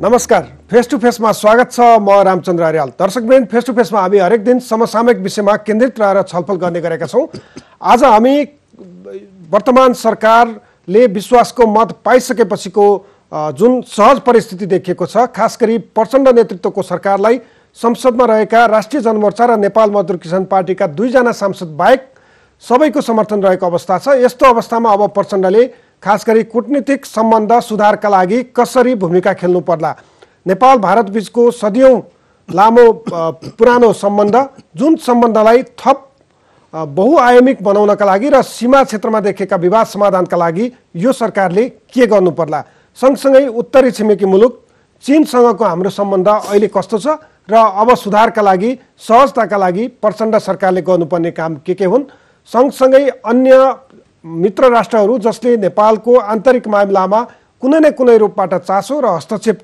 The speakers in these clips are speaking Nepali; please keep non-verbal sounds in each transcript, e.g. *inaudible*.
नमस्कार फेस टु फेसमा स्वागत छ म रामचन्द्र अर्याल दर्शकबेन फेस टु फेसमा हामी हरेक दिन समसामयिक विषयमा केन्द्रित रहेर छलफल गर्ने गरेका छौँ आज हामी वर्तमान सरकारले विश्वासको मत पाइसकेपछिको जुन सहज परिस्थिति देखिएको छ खास गरी प्रचण्ड नेतृत्वको सरकारलाई संसदमा रहेका राष्ट्रिय जनमोर्चा र नेपाल मजदुर किसान पार्टीका दुईजना सांसद बाहेक सबैको समर्थन रहेको अवस्था छ यस्तो अवस्थामा अब प्रचण्डले खास गरी कुटनीतिक सम्बन्ध सुधारका लागि कसरी भूमिका खेल्नु पर्ला नेपाल भारत बिचको सदियौँ लामो पुरानो सम्बन्ध जुन सम्बन्धलाई थप बहुआयामिक बनाउनका लागि र सीमा क्षेत्रमा देखेका विवाद समाधानका लागि यो सरकारले के गर्नु पर्ला सँगसँगै उत्तरी छिमेकी मुलुक चिनसँगको हाम्रो सम्बन्ध अहिले कस्तो छ र अब सुधारका लागि सहजताका लागि प्रचण्ड सरकारले गर्नुपर्ने काम के के हुन् सँगसँगै अन्य मित्र राष्ट्रहरू जसले नेपालको आन्तरिक मामिलामा कुनै न कुनै रूपबाट चासो र हस्तक्षेप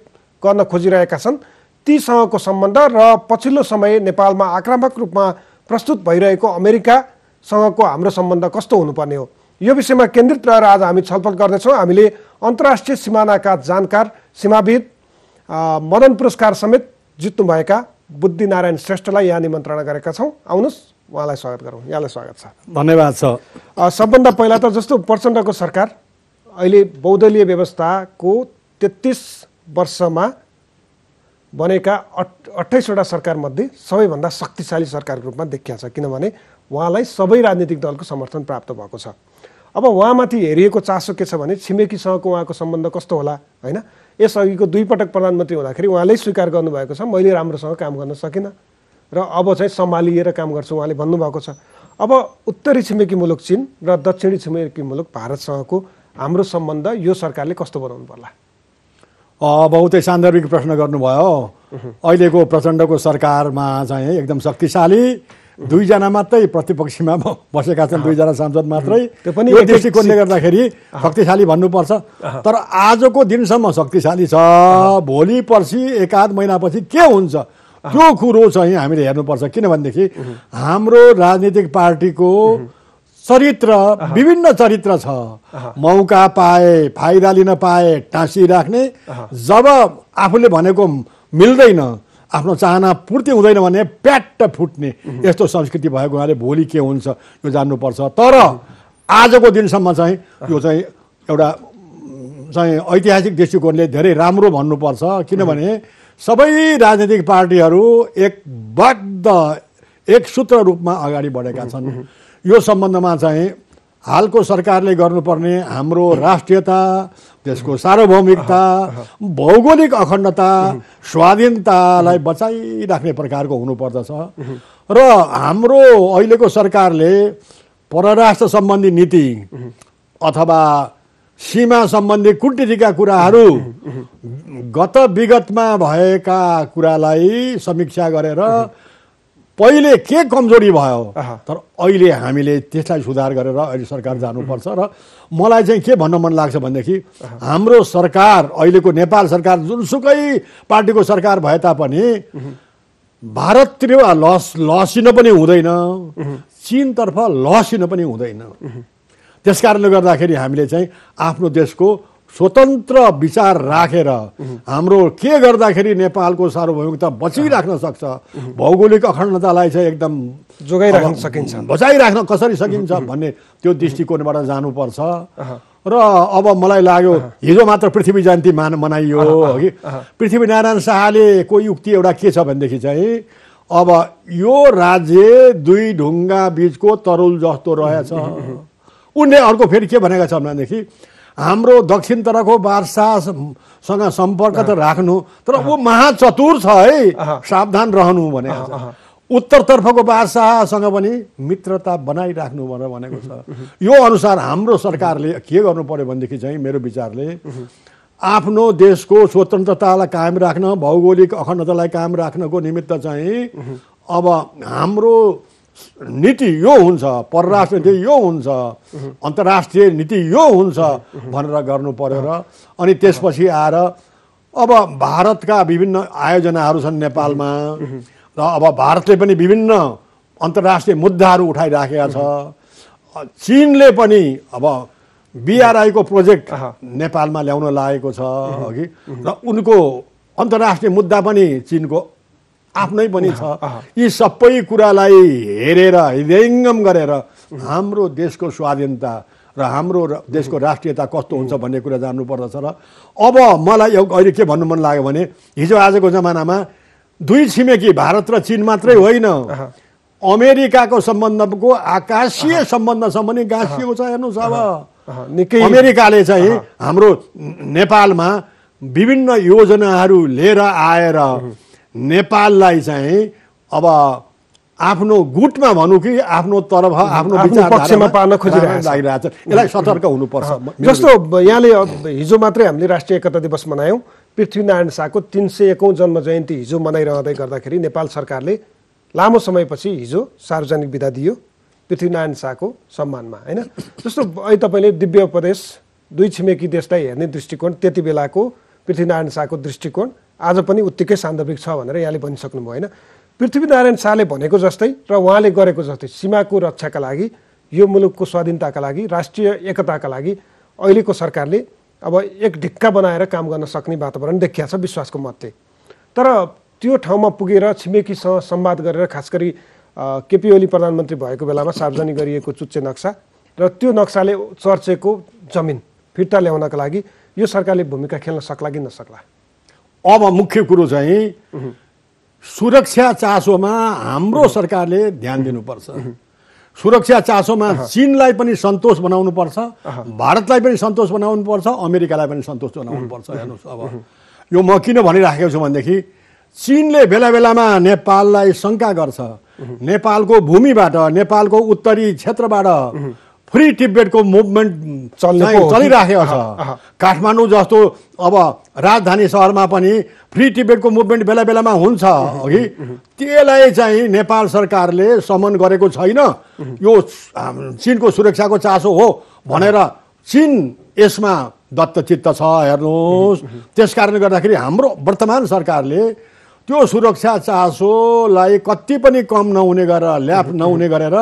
गर्न खोजिरहेका छन् तीसँगको सम्बन्ध र पछिल्लो समय नेपालमा आक्रामक रूपमा प्रस्तुत भइरहेको अमेरिकासँगको हाम्रो सम्बन्ध कस्तो हुनुपर्ने हो यो विषयमा केन्द्रित रहेर आज हामी छलफल गर्दैछौँ हामीले अन्तर्राष्ट्रिय सिमानाका जानकार सीमाविद मदन पुरस्कार समेत जित्नुभएका बुद्धिनारायण श्रेष्ठलाई यहाँ निमन्त्रणा गरेका छौँ आउनुहोस् उहाँलाई स्वागत गरौँ यहाँलाई स्वागत छ धन्यवाद छ सबभन्दा पहिला त जस्तो प्रचण्डको सरकार अहिले बौद्धलीय व्यवस्थाको तेत्तिस वर्षमा बनेका अठ सरकारमध्ये सबैभन्दा शक्तिशाली सरकारको रूपमा देखिया छ किनभने उहाँलाई सबै राजनीतिक दलको समर्थन प्राप्त भएको छ अब उहाँमाथि हेरिएको चासो के छ भने छिमेकीसँगको उहाँको सम्बन्ध कस्तो होला होइन यसअघिको दुईपटक प्रधानमन्त्री हुँदाखेरि उहाँले स्वीकार गर्नुभएको छ मैले राम्रोसँग काम गर्न सकिनँ र अब चाहिँ सम्हालिएर काम गर्छ उहाँले भन्नुभएको छ अब उत्तरी छिमेकी मुलुक चिन र दक्षिणी छिमेकी मुलुक भारतसँगको हाम्रो सम्बन्ध यो सरकारले कस्तो बनाउनु पर्ला बहुतै सान्दर्भिक प्रश्न गर्नुभयो अहिलेको प्रचण्डको सरकारमा चाहिँ एकदम शक्तिशाली दुईजना मात्रै प्रतिपक्षमा बसेका छन् दुईजना सांसद मात्रै त्यो पनि दृष्टिकोणले गर्दाखेरि शक्तिशाली भन्नुपर्छ तर आजको दिनसम्म शक्तिशाली छ भोलि पर्सि एकाध महिनापछि के हुन्छ त्यो कुरो चाहिँ हामीले हेर्नुपर्छ किनभनेदेखि हाम्रो राजनीतिक पार्टीको चरित्र विभिन्न चरित्र छ मौका पाए फाइदा लिन पाए राख्ने जब आफूले भनेको मिल्दैन आफ्नो चाहना पूर्ति हुँदैन भने प्याट्ट फुट्ने यस्तो संस्कृति भएको हुनाले भोलि के हुन्छ यो जान्नुपर्छ तर आजको दिनसम्म चाहिँ यो चाहिँ एउटा चाहिँ ऐतिहासिक दृष्टिकोणले धेरै राम्रो भन्नुपर्छ किनभने सबै राजनीतिक पार्टीहरू एकबद्ध एक सूत्र रूपमा अगाडि बढेका छन् यो सम्बन्धमा चाहिँ हालको सरकारले गर्नुपर्ने हाम्रो राष्ट्रियता त्यसको सार्वभौमिकता भौगोलिक अखण्डता स्वाधीनतालाई बचाइराख्ने प्रकारको हुनुपर्दछ र हाम्रो अहिलेको सरकारले परराष्ट्र सम्बन्धी नीति अथवा सीमा सम्बन्धी कुटनीतिका कुराहरू गत विगतमा भएका कुरालाई समीक्षा गरेर पहिले के कमजोरी भयो तर अहिले हामीले त्यसलाई सुधार गरेर अहिले सरकार जानुपर्छ र मलाई चाहिँ के भन्न मन लाग्छ भनेदेखि हाम्रो सरकार अहिलेको नेपाल सरकार जुनसुकै पार्टीको सरकार भए तापनि भारततिर लस लसिन पनि हुँदैन चिनतर्फ लसिन पनि हुँदैन त्यस कारणले गर्दाखेरि हामीले चाहिँ आफ्नो देशको स्वतन्त्र विचार राखेर हाम्रो के गर्दाखेरि नेपालको सार्वभौमिकता बचिराख्न सक्छ भौगोलिक अखण्डतालाई चाहिँ एकदम जोगाइराख्न सकिन्छ बचाइराख्न कसरी सकिन्छ भन्ने त्यो दृष्टिकोणबाट जानुपर्छ र अब मलाई लाग्यो हिजो मात्र पृथ्वी जयन्ती मान मनाइयो हो कि पृथ्वीनारायण शाहले को युक्ति एउटा के छ भनेदेखि चाहिँ अब यो राज्य दुई ढुङ्गा बिचको तरुल जस्तो रहेछ उनले अर्को फेरि के भनेका छन् भनेदेखि हाम्रो दक्षिणतर्फको वार्सासँग सम्पर्क त राख्नु तर ऊ महाचतुर छ है सावधान रहनु भने उत्तरतर्फको बादशाहसँग पनि मित्रता बनाइराख्नु भनेर भनेको छ यो अनुसार हाम्रो सरकारले के गर्नु पर्यो भनेदेखि चाहिँ मेरो विचारले आफ्नो देशको स्वतन्त्रतालाई कायम राख्न भौगोलिक अखण्डतालाई कायम राख्नको निमित्त चाहिँ अब हाम्रो नीति यो हुन्छ परराष्ट्र नीति यो हुन्छ अन्तर्राष्ट्रिय नीति यो हुन्छ भनेर गर्नु पऱ्यो र अनि त्यसपछि आएर अब भारतका विभिन्न आयोजनाहरू छन् नेपालमा र अब भारतले पनि विभिन्न अन्तर्राष्ट्रिय मुद्दाहरू उठाइराखेका छ चिनले पनि अब बिआरआईको प्रोजेक्ट नेपालमा ल्याउन लागेको छ अघि र उनको अन्तर्राष्ट्रिय मुद्दा पनि चिनको आफ्नै पनि छ यी सबै कुरालाई हेरेर हृदयङ्गम गरेर हाम्रो देशको स्वाधीनता र हाम्रो देशको राष्ट्रियता कस्तो हुन्छ भन्ने कुरा जान्नुपर्दछ र अब मलाई अहिले के भन्नु मन लाग्यो भने हिजो आजको जमानामा दुई छिमेकी भारत र चिन मात्रै होइन अमेरिकाको सम्बन्धको आकाशीय सम्बन्धसम्म नि गाँसिएको छ हेर्नुहोस् अब निकै अमेरिकाले चाहिँ हाम्रो नेपालमा विभिन्न योजनाहरू लिएर आएर नेपाललाई चाहिँ अब आफ्नो गुटमा भनौँ कि आफ्नो तर्फ आफ्नो पक्षमा पार्न खोजिरहेको छ यसलाई सतर्क हुनुपर्छ जस्तो यहाँले हिजो मात्रै हामीले राष्ट्रिय एकता दिवस मनायौँ पृथ्वीनारायण शाहको तिन सय एकौँ जन्म जयन्ती हिजो मनाइरहँदै गर्दाखेरि नेपाल सरकारले लामो समयपछि हिजो सार्वजनिक विदा दियो पृथ्वीनारायण शाहको सम्मानमा होइन जस्तो अहिले तपाईँले दिव्य उपदेश दुई छिमेकी देशलाई हेर्ने दृष्टिकोण त्यति बेलाको पृथ्वीनारायण शाहको दृष्टिकोण आज पनि उत्तिकै सान्दर्भिक छ भनेर यहाँले भनिसक्नुभयो होइन पृथ्वीनारायण शाहले भनेको जस्तै र उहाँले गरेको जस्तै सीमाको रक्षाका लागि यो मुलुकको स्वाधीनताका लागि राष्ट्रिय एकताका लागि अहिलेको सरकारले अब एक ढिक्का बनाएर काम गर्न सक्ने वातावरण देखिया छ विश्वासको मध्ये तर त्यो ठाउँमा पुगेर छिमेकीसँग संवाद गरेर खास गरी केपी ओली प्रधानमन्त्री भएको बेलामा सार्वजनिक गरिएको चुच्चे नक्सा र त्यो नक्साले चर्चेको जमिन फिर्ता ल्याउनका लागि यो सरकारले भूमिका खेल्न सक्ला कि नसक्ला अब मुख्य कुरो चाहिँ सुरक्षा चासोमा हाम्रो सरकारले ध्यान दिनुपर्छ सुरक्षा चासोमा चिनलाई पनि सन्तोष बनाउनुपर्छ भारतलाई पनि सन्तोष बनाउनुपर्छ अमेरिकालाई पनि सन्तोष बनाउनुपर्छ हेर्नुहोस् अब यो म किन भनिराखेको छु भनेदेखि चिनले बेला बेलामा नेपाललाई शङ्का गर्छ नेपालको भूमिबाट नेपालको उत्तरी क्षेत्रबाट फ्री टिबेटको मुभमेन्ट चल्ने चलिराखेको छ काठमाडौँ जस्तो अब राजधानी सहरमा पनि फ्री टिबेटको मुभमेन्ट बेला बेलामा हुन्छ अघि त्यसलाई चाहिँ नेपाल सरकारले समन गरेको छैन यो चिनको सुरक्षाको चासो हो भनेर चिन यसमा दत्तचित्त छ हेर्नुहोस् त्यस कारणले गर्दाखेरि हाम्रो वर्तमान सरकारले त्यो सुरक्षा चासोलाई कति पनि कम नहुने गरेर ल्याप नहुने गरेर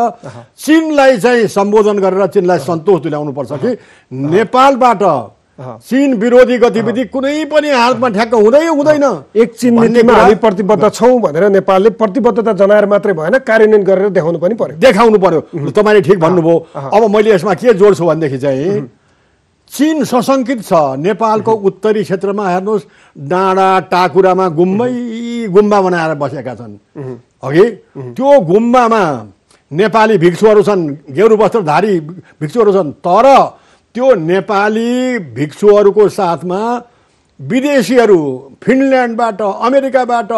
चिनलाई चाहिँ सम्बोधन गरेर चिनलाई सन्तोष दिलाउनु पर्छ कि नेपालबाट चिन विरोधी गतिविधि कुनै पनि हालतमा ठ्याक्क हुँदै हुँदैन एक चिन नीतिमा हामी प्रतिबद्ध छौँ भनेर नेपालले प्रतिबद्धता जनाएर मात्रै भएन कार्यान्वयन गरेर देखाउनु पनि पर्यो देखाउनु पर्यो तपाईँले ठिक भन्नुभयो अब मैले यसमा के जोड्छु भनेदेखि चाहिँ चिन सशङ्कित छ नेपालको *laughs* उत्तरी क्षेत्रमा हेर्नुहोस् डाँडा टाकुरामा गुम्बै *laughs* गुम्बा बनाएर बसेका छन् अघि त्यो गुम्बामा नेपाली भिक्षुहरू छन् गेरु वस्त्रधारी भिक्षुहरू छन् तर त्यो नेपाली भिक्षुहरूको साथमा विदेशीहरू फिनल्यान्डबाट अमेरिकाबाट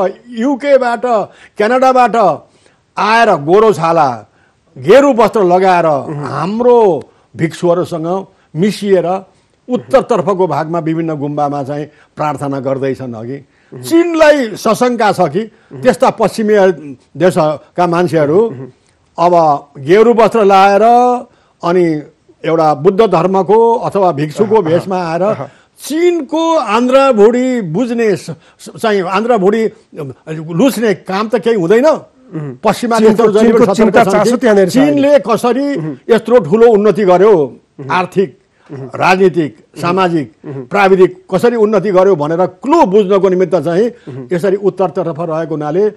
युकेबाट क्यानाडाबाट आएर गोरोछाला गेरु वस्त्र लगाएर हाम्रो भिक्षुहरूसँग मिसिएर उत्तरतर्फको भागमा विभिन्न गुम्बामा चाहिँ प्रार्थना गर्दैछन् अघि चिनलाई सशङ्का छ कि त्यस्ता पश्चिमीय देशका मान्छेहरू अब गेरु वस्त्र लाएर अनि एउटा बुद्ध धर्मको अथवा भिक्षुको भेषमा आएर चिनको आन्ध्राभुँडी बुझ्ने चाहिँ आन्ध्राभुँडी लुच्ने काम त केही हुँदैन पश्चिमा चिनले कसरी यत्रो ठुलो उन्नति गर्यो आर्थिक राजनीतिक सामाजिक प्राविधिक कसरी उन्नति गर्यो भनेर क्लो बुझ्नको निमित्त चाहिँ यसरी उत्तरतर्फ रहेको हुनाले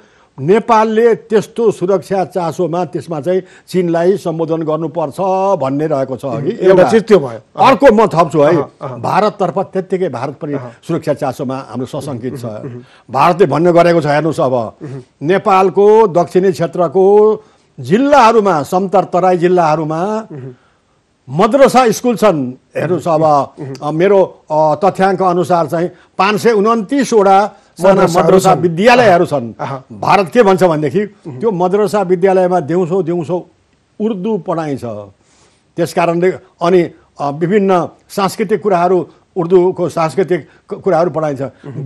नेपालले त्यस्तो सुरक्षा चासोमा त्यसमा चाहिँ चिनलाई सम्बोधन गर्नुपर्छ भन्ने रहेको छ अघि एउटा चिज त्यो भयो अर्को म थप्छु है भारततर्फ त्यत्तिकै भारत पनि सुरक्षा चासोमा हाम्रो सशङ्कित छ भारतले भन्ने गरेको छ हेर्नुहोस् अब नेपालको दक्षिणी क्षेत्रको जिल्लाहरूमा समतर तराई जिल्लाहरूमा मद्रसा स्कुल छन् हेर्नुहोस् अब मेरो तथ्याङ्क अनुसार चाहिँ पाँच सय उन्तिसवटा साना मद्रसा विद्यालयहरू छन् भारत के भन्छ भनेदेखि त्यो मद्रसा विद्यालयमा दिउँसो दिउँसो उर्दू पढाइन्छ त्यस कारणले अनि विभिन्न सांस्कृतिक कुराहरू उर्दूको सांस्कृतिक कुराहरू पढाइन्छ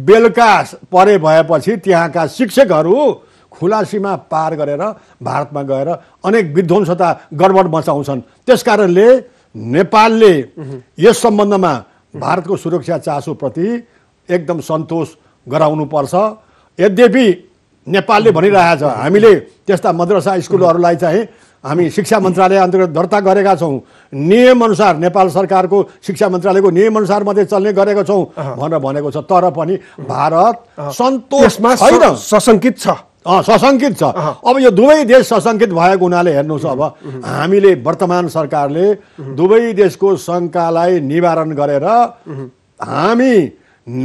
बेलुका परे भएपछि त्यहाँका शिक्षकहरू खुला सीमा पार गरेर भारतमा गएर अनेक विध्वंसता गडबड मचाउँछन् त्यस कारणले नेपालले यस सम्बन्धमा भारतको सुरक्षा चासोप्रति एकदम सन्तोष गराउनुपर्छ यद्यपि नेपालले भनिरहेछ हामीले त्यस्ता मद्रसा स्कुलहरूलाई चाहिँ हामी शिक्षा मन्त्रालय अन्तर्गत दर्ता गरेका छौँ नियमअनुसार नेपाल सरकारको शिक्षा मन्त्रालयको नियमअनुसार मात्रै चल्ने गरेका छौँ भनेर भनेको छ तर पनि भारत सन्तोषमा सशङ्कित छ सशङ्कित छ अब यो दुवै देश सशङ्कित भएको हुनाले हेर्नुहोस् अब हामीले वर्तमान सरकारले दुवै देशको शङ्कालाई निवारण गरेर हामी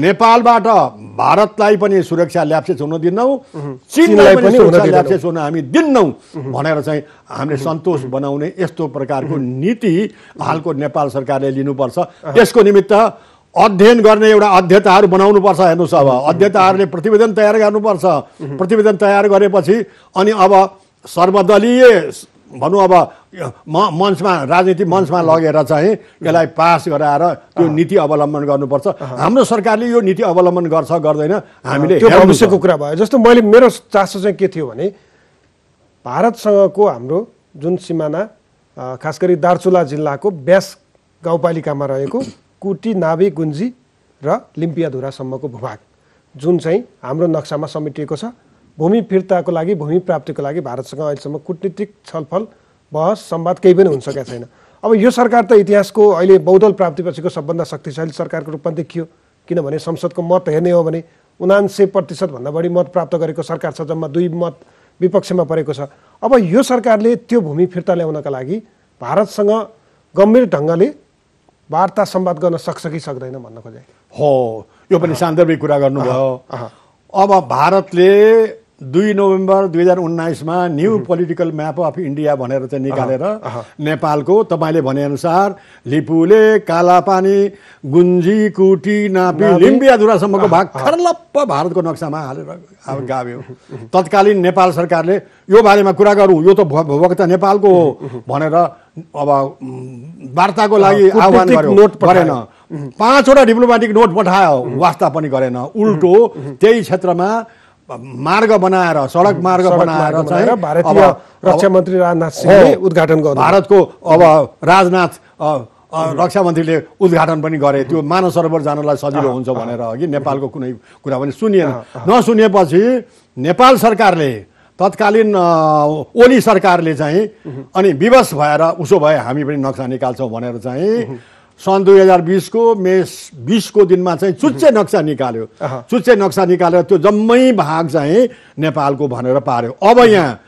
नेपालबाट भारतलाई पनि सुरक्षा ल्याप्सेस हुन दिन्नौँ चिनलाई पनि सुरक्षा ल्याप्सेस हुन हामी दिन्नौ भनेर चाहिँ हामीले सन्तोष बनाउने यस्तो प्रकारको नीति हालको नेपाल सरकारले लिनुपर्छ त्यसको निमित्त अध्ययन गर्ने एउटा अध्यताहरू बनाउनुपर्छ हेर्नुहोस् अब अध्यताहरूले प्रतिवेदन तयार गर्नुपर्छ प्रतिवेदन तयार गरेपछि अनि अब सर्वदलीय भनौँ अब म मञ्चमा राजनीति मञ्चमा लगेर चाहिँ यसलाई पास गराएर त्यो नीति अवलम्बन गर्नुपर्छ हाम्रो सरकारले यो नीति अवलम्बन गर्छ गर्दैन हामीले भविष्यको कुरा भयो जस्तो मैले मेरो चासो चाहिँ के थियो भने भारतसँगको हाम्रो जुन सिमाना खास गरी दार्चुला जिल्लाको ब्यास गाउँपालिकामा रहेको कुटी नाभे गुन्जी र लिम्पियाधुरासम्मको भूभाग जुन चाहिँ हाम्रो नक्सामा समेटिएको छ भूमि फिर्ताको लागि भूमि प्राप्तिको लागि भारतसँग अहिलेसम्म कुटनीतिक छलफल बहस सम्वाद केही पनि हुन हुनसकेका छैन अब यो सरकार त इतिहासको अहिले बौद्धल प्राप्तिपछिको सबभन्दा शक्तिशाली सरकारको रूपमा देखियो किनभने संसदको मत हेर्ने हो भने उनान्से प्रतिशतभन्दा बढी मत प्राप्त गरेको सरकार छ जम्मा दुई मत विपक्षमा परेको छ अब यो सरकारले त्यो भूमि फिर्ता ल्याउनका लागि भारतसँग गम्भीर ढङ्गले वार्ता सम्वाद गर्न सक्छ कि सक्दैन भन्न खोजे हो यो पनि सान्दर्भिक कुरा गर्नुभयो अब भारतले दुई नोभेम्बर दुई हजार उन्नाइसमा new political map of India भनेर चाहिँ निकालेर नेपालको तपाईँले भनेअनुसार लिपुले कालापानी गुन्जी कुटी नापी लिम्बियाधुरासम्मको भाग खर्लप्प भारतको नक्सामा हालेर गाभ्यो तत्कालीन नेपाल सरकारले यो बारेमा कुरा गरौँ यो त भूभक्ता नेपालको हो भनेर अब वार्ताको लागि आह्वान गर्यो नोट परेन पाँचवटा डिप्लोमेटिक नोट पठायो वास्ता पनि गरेन उल्टो त्यही क्षेत्रमा मार्ग बनाएर सडक मार्ग बनाएर चाहिँ भारतीय रक्षा मन्त्री राजनाथ सिंहले उद्घाटन गर्नु भारतको अब राजनाथ रक्षा मन्त्रीले उद्घाटन पनि गरे त्यो मानसरोवर जानलाई सजिलो हुन्छ भनेर अघि नेपालको कुनै कुरा पनि सुनिएन नसुनेपछि नेपाल सरकारले तत्कालीन ओली सरकारले चाहिँ अनि विवश भएर उसो भए हामी पनि नक्सा निकाल्छौँ भनेर चाहिँ सन् दुई हजार बिसको मे बिसको दिनमा चाहिँ चुच्चे नक्सा निकाल्यो चुच्चे नक्सा निकालेर त्यो जम्मै भाग चाहिँ नेपालको भनेर पार्यो अब यहाँ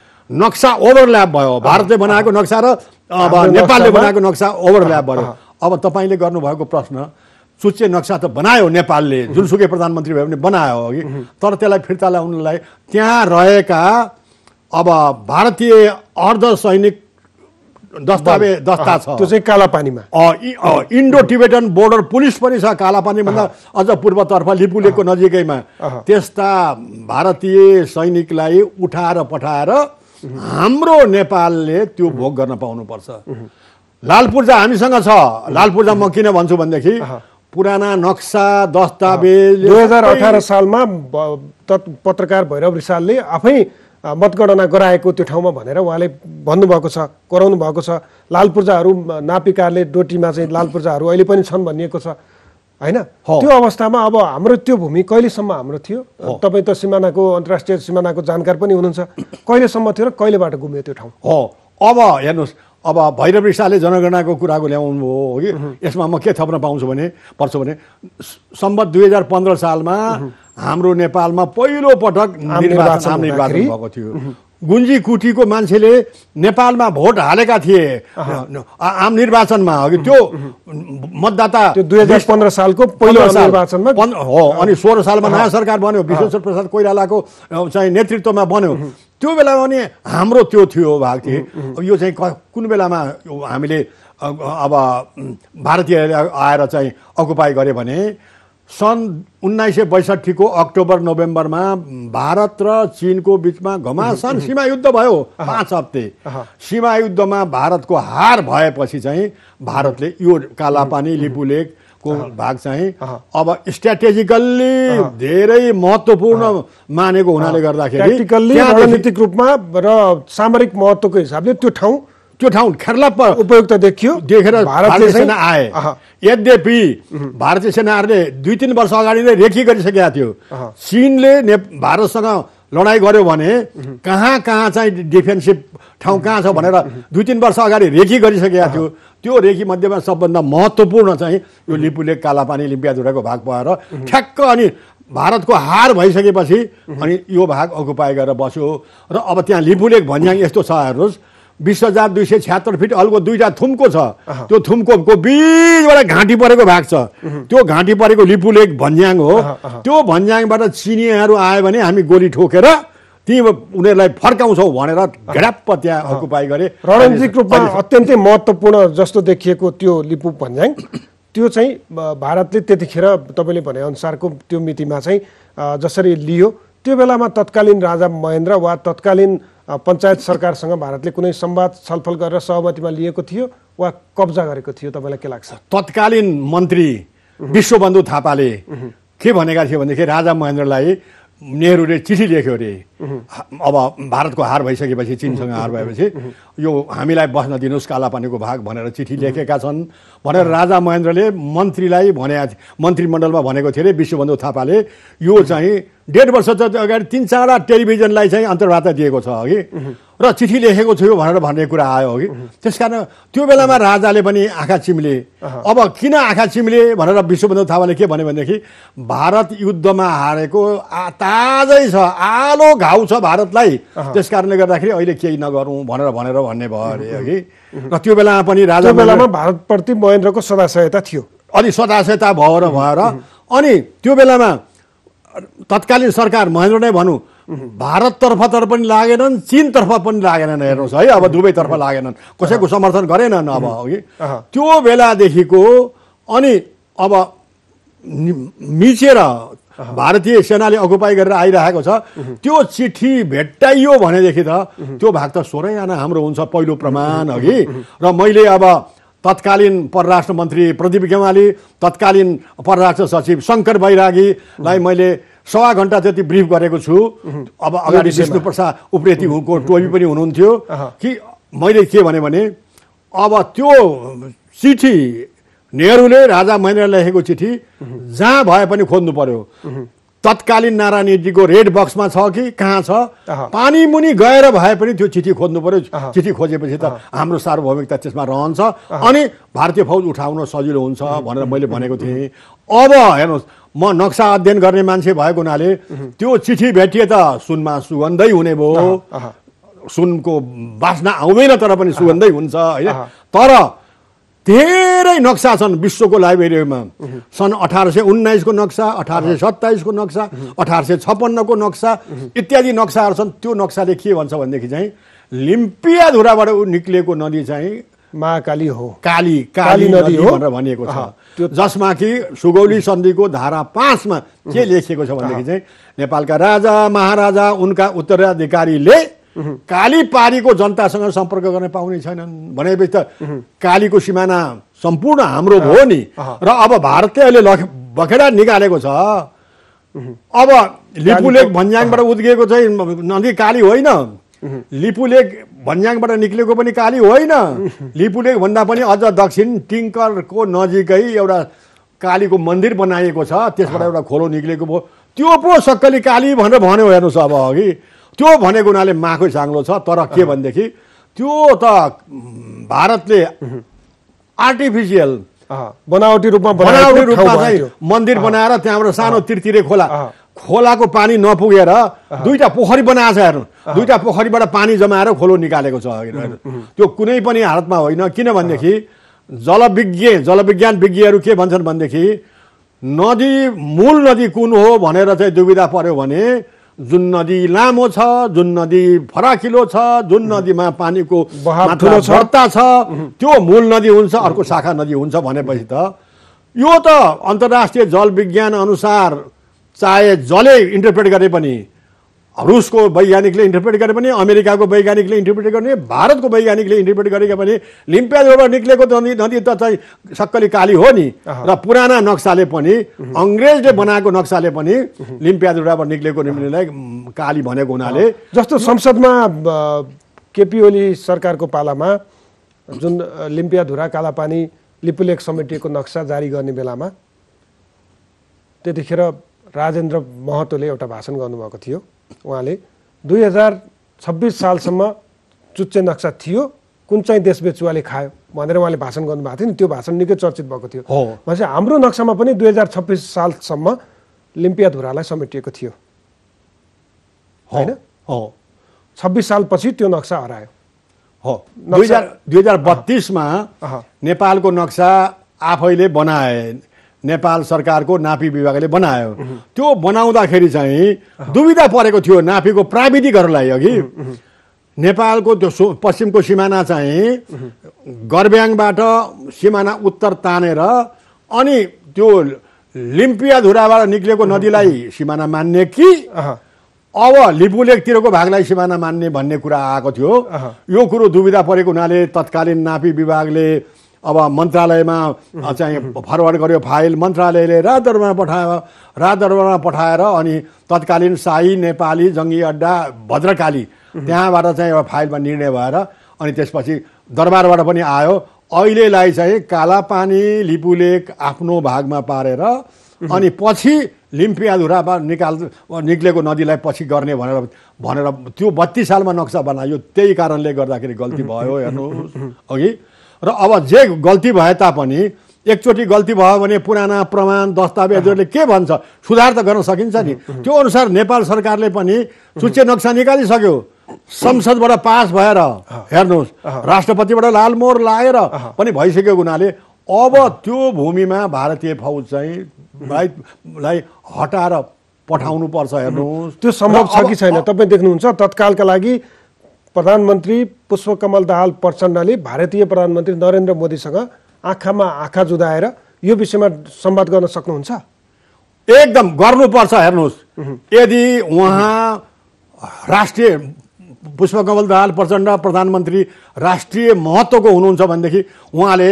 नक्सा ओभरल्याप भयो भारतले बनाएको नक्सा र अब नेपालले बनाएको नक्सा ओभरल्याप भयो अब तपाईँले गर्नुभएको प्रश्न चुच्चे नक्सा त बनायो नेपालले जुनसुकै प्रधानमन्त्री भयो भने बनायो अघि तर त्यसलाई फिर्ता ल्याउनलाई त्यहाँ रहेका अब भारतीय अर्धसैनिक दस्तावेज दस्ता छ त्यो चाहिँ कालापानीमा इन्डो टिबेटन बोर्डर पुलिस पनि छ भन्दा अझ पूर्वतर्फ लिपुलेको नजिकैमा त्यस्ता भारतीय सैनिकलाई उठाएर पठाएर हाम्रो नेपालले त्यो भोग गर्न पाउनुपर्छ लाल पूर्जा हामीसँग छ लाल पूर्जा म किन भन्छु भनेदेखि पुराना नक्सा दस्तावेज दुई हजार अठार सालमा पत्रकार भैरव रिसालले आफै मतगणना गराएको त्यो ठाउँमा भनेर उहाँले भन्नुभएको छ गराउनु भएको छ लाल पूर्जाहरू नापिकाले डोटीमा चाहिँ लाल पूर्जाहरू अहिले पनि छन् भनिएको छ होइन त्यो अवस्थामा अब हाम्रो त्यो भूमि कहिलेसम्म हाम्रो थियो तपाईँ त सिमानाको अन्तर्राष्ट्रिय सिमानाको जानकार पनि हुनुहुन्छ कहिलेसम्म थियो र कहिलेबाट गुम्यो त्यो ठाउँ हो अब हेर्नुहोस् अब भैरव जनगणनाको कुराको ल्याउनु हो कि यसमा म के थप्न पाउँछु भने पर्छु भने सम्बत दुई हजार पन्ध्र सालमा हाम्रो नेपालमा पहिलो पटक निर्वाचन भएको थियो गुन्जी कुटीको मान्छेले नेपालमा भोट हालेका थिए आम निर्वाचनमा अघि त्यो मतदाता दुई हजार पन्ध्र सालको पहिलो निर्वाचनमा हो अनि सोह्र सालमा नयाँ सरकार बन्यो विश्वेश्वर प्रसाद कोइरालाको चाहिँ नेतृत्वमा बन्यो त्यो बेलामा पनि हाम्रो त्यो थियो भएको थियो यो चाहिँ कुन बेलामा हामीले अब भारतीयहरूले आएर चाहिँ अकुपाई गरे भने सन् उन्नाइस सय बैसठीको अक्टोबर नोभेम्बरमा भारत र चिनको बिचमा घमासान सीमा युद्ध भयो पाँच हप्ते युद्धमा भारतको हार भएपछि चाहिँ भारतले यो कालापानी लिपुलेकको भाग चाहिँ अब स्ट्राटेजिकल्ली धेरै महत्त्वपूर्ण मानेको हुनाले गर्दाखेरि रणनीतिक रूपमा र सामरिक महत्त्वको हिसाबले त्यो ठाउँ त्यो ठाउँ खेरला उपयुक्त देखियो देखेर भारतीय सेना आए यद्यपि भारतीय सेनाहरूले दुई तिन वर्ष अगाडि नै रेखी गरिसकेका थियो चिनले ने भारतसँग लडाइँ गर्यो भने कहाँ कहाँ चाहिँ डिफेन्सिभ ठाउँ कहाँ छ भनेर दुई तिन वर्ष अगाडि रेखी गरिसकेका थियो त्यो रेखी मध्येमा सबभन्दा महत्त्वपूर्ण चाहिँ यो लिपुले कालापानी लिम्पियाधुराको भाग पाएर ठ्याक्क अनि भारतको हार भइसकेपछि अनि यो भाग अकुपाई गरेर बस्यो र अब त्यहाँ लिपुलेक भन्ज्याङ यस्तो छ हेर्नुहोस् बिस हजार दुई सय छ्यात्तर फिट अल्गो दुईवटा थुम्को छ त्यो थुम्कोको बिचबाट घाँटी परेको भाग छ त्यो घाँटी परेको लिपु लेक भन्ज्याङ हो त्यो भन्ज्याङबाट चिनियाहरू आयो भने हामी गोली ठोकेर ती उनीहरूलाई फर्काउँछौँ भनेर घ्याप्प त्यहाँ अकुपाई गरे रणनीतिक रूपमा अत्यन्तै महत्त्वपूर्ण जस्तो देखिएको त्यो लिपु भन्ज्याङ त्यो चाहिँ भारतले त्यतिखेर तपाईँले भनेअनुसारको त्यो मितिमा चाहिँ जसरी लियो त्यो बेलामा तत्कालीन राजा महेन्द्र वा तत्कालीन पञ्चायत सरकारसँग भारतले कुनै सम्वाद छलफल गरेर सहमतिमा लिएको थियो वा कब्जा गरेको थियो तपाईँलाई के लाग्छ तत्कालीन मन्त्री विश्वबन्धु थापाले के भनेका थियो भनेदेखि राजा महेन्द्रलाई नेहरूले चिठी लेख्यो अरे अब भारतको हार भइसकेपछि चिनसँग हार भएपछि यो हामीलाई बस्न दिनुहोस् कालापानीको भाग भनेर चिठी लेखेका छन् भनेर राजा महेन्द्रले मन्त्रीलाई भने मन्त्रीमण्डलमा भनेको थियो अरे विश्वबन्धु थापाले यो चाहिँ डेढ वर्ष अगाडि तिन चारवटा टेलिभिजनलाई चाहिँ अन्तर्वार्ता दिएको छ अघि र चिठी लेखेको थियो भनेर भन्ने कुरा आयो अघि कारण त्यो बेलामा राजाले पनि आँखा चिम्ले अब किन आँखा चिम्ले भनेर विश्वबन्धु थापाले के भन्यो भनेदेखि भारत युद्धमा हारेको ताजै छ आलो घाउ छ भारतलाई त्यस कारणले गर्दाखेरि अहिले केही नगरौँ भनेर भनेर भन्ने भयो अरे अघि र त्यो बेलामा पनि राजा बेलामा भारतप्रति महेन्द्रको सदाशयता थियो अलि सदाशयता भएर भएर अनि त्यो बेलामा तत्कालीन सरकार महेन्द्र नै भनौँ त पनि लागेनन् चिनतर्फ पनि लागेनन् हेर्नुहोस् है अब दुवैतर्फ लागेनन् कसैको समर्थन गरेनन् अब अघि त्यो बेलादेखिको अनि अब मिचेर भारतीय सेनाले अकुपाई गरेर आइरहेको छ त्यो चिठी भेट्टाइयो भनेदेखि त त्यो भाग त सोह्रैजना हाम्रो हुन्छ पहिलो प्रमाण अघि र मैले अब तत्कालीन परराष्ट्र मन्त्री प्रदीप गेवाली तत्कालीन परराष्ट्र सचिव शङ्कर बैरागीलाई मैले सवा घन्टा जति ब्रिफ गरेको छु अब अगाडि विष्णुप्रसाद प्रसाद उप्रेती हुको टोली पनि हुनुहुन्थ्यो कि मैले के भने अब त्यो चिठी नेहरूले राजा महेन्द्र लेखेको चिठी जहाँ भए पनि खोज्नु पर्यो तत्कालीन नारायणजीको रेड बक्समा छ कि कहाँ छ पानी मुनि गएर भए पनि त्यो चिठी खोज्नु पर्यो चिठी खोजेपछि त हाम्रो सार्वभौमिकता त्यसमा रहन्छ अनि भारतीय फौज उठाउन सजिलो हुन्छ भनेर मैले भनेको थिएँ अब हेर्नुहोस् म नक्सा अध्ययन गर्ने मान्छे भएको हुनाले त्यो चिठी भेटिए त सुनमा सुगन्धै हुने भयो सुनको बास्ना आउँदैन तर पनि सुगन्धै हुन्छ होइन तर धेरै नक्सा छन् विश्वको लाइब्रेरीमा सन् अठार सय उन्नाइसको नक्सा अठार सय सत्ताइसको नक्सा अठार सय छप्पन्नको नक्सा इत्यादि नक्साहरू छन् त्यो नक्साले के भन्छ भनेदेखि चाहिँ लिम्पिया लिम्पियाधुराबाट निक्लिएको नदी चाहिँ महाकाली हो काली काली नदी हो भनेर भनिएको छ जसमा कि सुगौली सन्धिको धारा पाँचमा के लेखिएको छ भनेदेखि चाहिँ नेपालका राजा महाराजा उनका उत्तराधिकारीले काली पारीको जनतासँग सम्पर्क गर्न पाउने छैनन् भनेपछि त कालीको सिमाना सम्पूर्ण हाम्रो हो नि र अब भारतले अहिले बखेडा निकालेको छ अब लिपुलेक भन्ज्याङबाट उद्गेको चाहिँ नदी काली होइन लिपुलेक भन्ज्याङबाट निक्लेको पनि काली होइन लिपुलेक भन्दा पनि अझ दक्षिण टिङ्करको नजिकै एउटा कालीको मन्दिर बनाइएको छ त्यसबाट एउटा खोलो निक्लेको भयो त्यो पो सक्कली काली भनेर भन्यो हेर्नुहोस् अब अघि त्यो भनेको हुनाले माखै साङ्लो छ तर के भनेदेखि त्यो त भारतले आर्टिफिसियल बनावटी रूपमा बनावटी रूपमा चाहिँ मन्दिर बनाएर त्यहाँबाट सानो तिरतिरे खोला खोलाको पानी नपुगेर दुईवटा पोखरी बनाएको छ हेर्नु दुईवटा पोखरीबाट पानी जमाएर खोलो निकालेको छ त्यो कुनै पनि हालतमा होइन किनभनेदेखि जलविज्ञ जलविज्ञान विज्ञहरू के भन्छन् भनेदेखि नदी मूल नदी कुन हो भनेर चाहिँ दुविधा पर्यो भने जुन नदी लामो छ जुन नदी फराकिलो छ जुन नदीमा पानीको ठुलो बढ्ता छ त्यो मूल नदी हुन्छ अर्को शाखा नदी हुन्छ भनेपछि त यो त अन्तर्राष्ट्रिय जल विज्ञान अनुसार चाहे जले इन्टरप्रेट गरे पनि रुसको वैज्ञानिकले इन्टरप्रेट गरे पनि अमेरिकाको वैज्ञानिकले इन्टरप्रेट गर्ने भारतको वैज्ञानिकले इन्टरप्रेट गरेको पनि लिम्पियाजबाट निक्लेको नदी नदी त चाहिँ सक्कली काली हो नि र पुराना नक्साले पनि अङ्ग्रेजले बनाएको नक्साले पनि लिम्पियाजबाट निक्लेको निम्तिलाई काली भनेको हुनाले जस्तो संसदमा केपी ओली सरकारको पालामा जुन लिम्पियाधुरा कालापानी लिपुलेख समेटिएको नक्सा जारी गर्ने बेलामा त्यतिखेर राजेन्द्र महतोले एउटा भाषण गर्नुभएको थियो उहाँले दुई हजार छब्बिस सालसम्म चुच्चे नक्सा थियो कुन चाहिँ देश बेचुवाले खायो भनेर उहाँले भाषण गर्नुभएको थियो नि त्यो भाषण निकै चर्चित भएको थियो भनेपछि हाम्रो नक्सामा पनि दुई हजार छब्बिस सालसम्म लिम्पिया धुरालाई समेटिएको थियो होइन छब्बिस सालपछि त्यो नक्सा हरायो हो दुई हजार दुई हजार बत्तिसमा नेपालको नक्सा आफैले बनाए नेपाल सरकारको नापी विभागले बनायो त्यो बनाउँदाखेरि चाहिँ दुविधा परेको थियो नापीको प्राविधिकहरूलाई अघि नेपालको त्यो पश्चिमको सिमाना चाहिँ गर्ब्याङबाट सिमाना उत्तर तानेर अनि त्यो लिम्पिया धुराबाट निक्लेको नदीलाई सिमाना मान्ने कि अब लिपुलेकतिरको भागलाई सिमाना मान्ने भन्ने कुरा आएको थियो यो कुरो दुविधा परेको हुनाले तत्कालीन नापी विभागले अब मन्त्रालयमा चाहिँ फरवर्ड गर्यो फाइल मन्त्रालयले राजदरबारमा पठायो राजदरबारमा पठाएर अनि तत्कालीन साई नेपाली जङ्गी अड्डा भद्रकाली त्यहाँबाट चाहिँ एउटा फाइलमा निर्णय भएर अनि त्यसपछि दरबारबाट पनि आयो अहिलेलाई चाहिँ कालापानी लिपुलेक आफ्नो भागमा पारेर अनि पछि लिम्पियाधुरामा निकाल निक्लेको नदीलाई पछि गर्ने भनेर भनेर त्यो बत्तिस सालमा नक्सा बनायो त्यही कारणले गर्दाखेरि गल्ती भयो हेर्नु अघि र अब जे गल्ती भए तापनि एकचोटि गल्ती भयो भने पुराना प्रमाण दस्तावेजहरूले के भन्छ सुधार त गर्न सकिन्छ नि त्यो अनुसार नेपाल सरकारले पनि चुच्चे नक्सा निकालिसक्यो संसदबाट पास भएर हेर्नुहोस् राष्ट्रपतिबाट लालमोर लाएर पनि भइसकेको हुनाले अब त्यो भूमिमा भारतीय फौज चाहिँ लाई हटाएर पर्छ हेर्नुहोस् त्यो सम्भव छ कि छैन तपाईँ देख्नुहुन्छ तत्कालका लागि प्रधानमन्त्री पुष्पकमल दाहाल प्रचण्डले भारतीय प्रधानमन्त्री नरेन्द्र मोदीसँग आँखामा आँखा जुदाएर यो विषयमा संवाद गर्न सक्नुहुन्छ एकदम गर्नुपर्छ हेर्नुहोस् यदि उहाँ राष्ट्रिय पुष्पकमल दाहाल प्रचण्ड प्रधानमन्त्री राष्ट्रिय महत्त्वको हुनुहुन्छ भनेदेखि उहाँले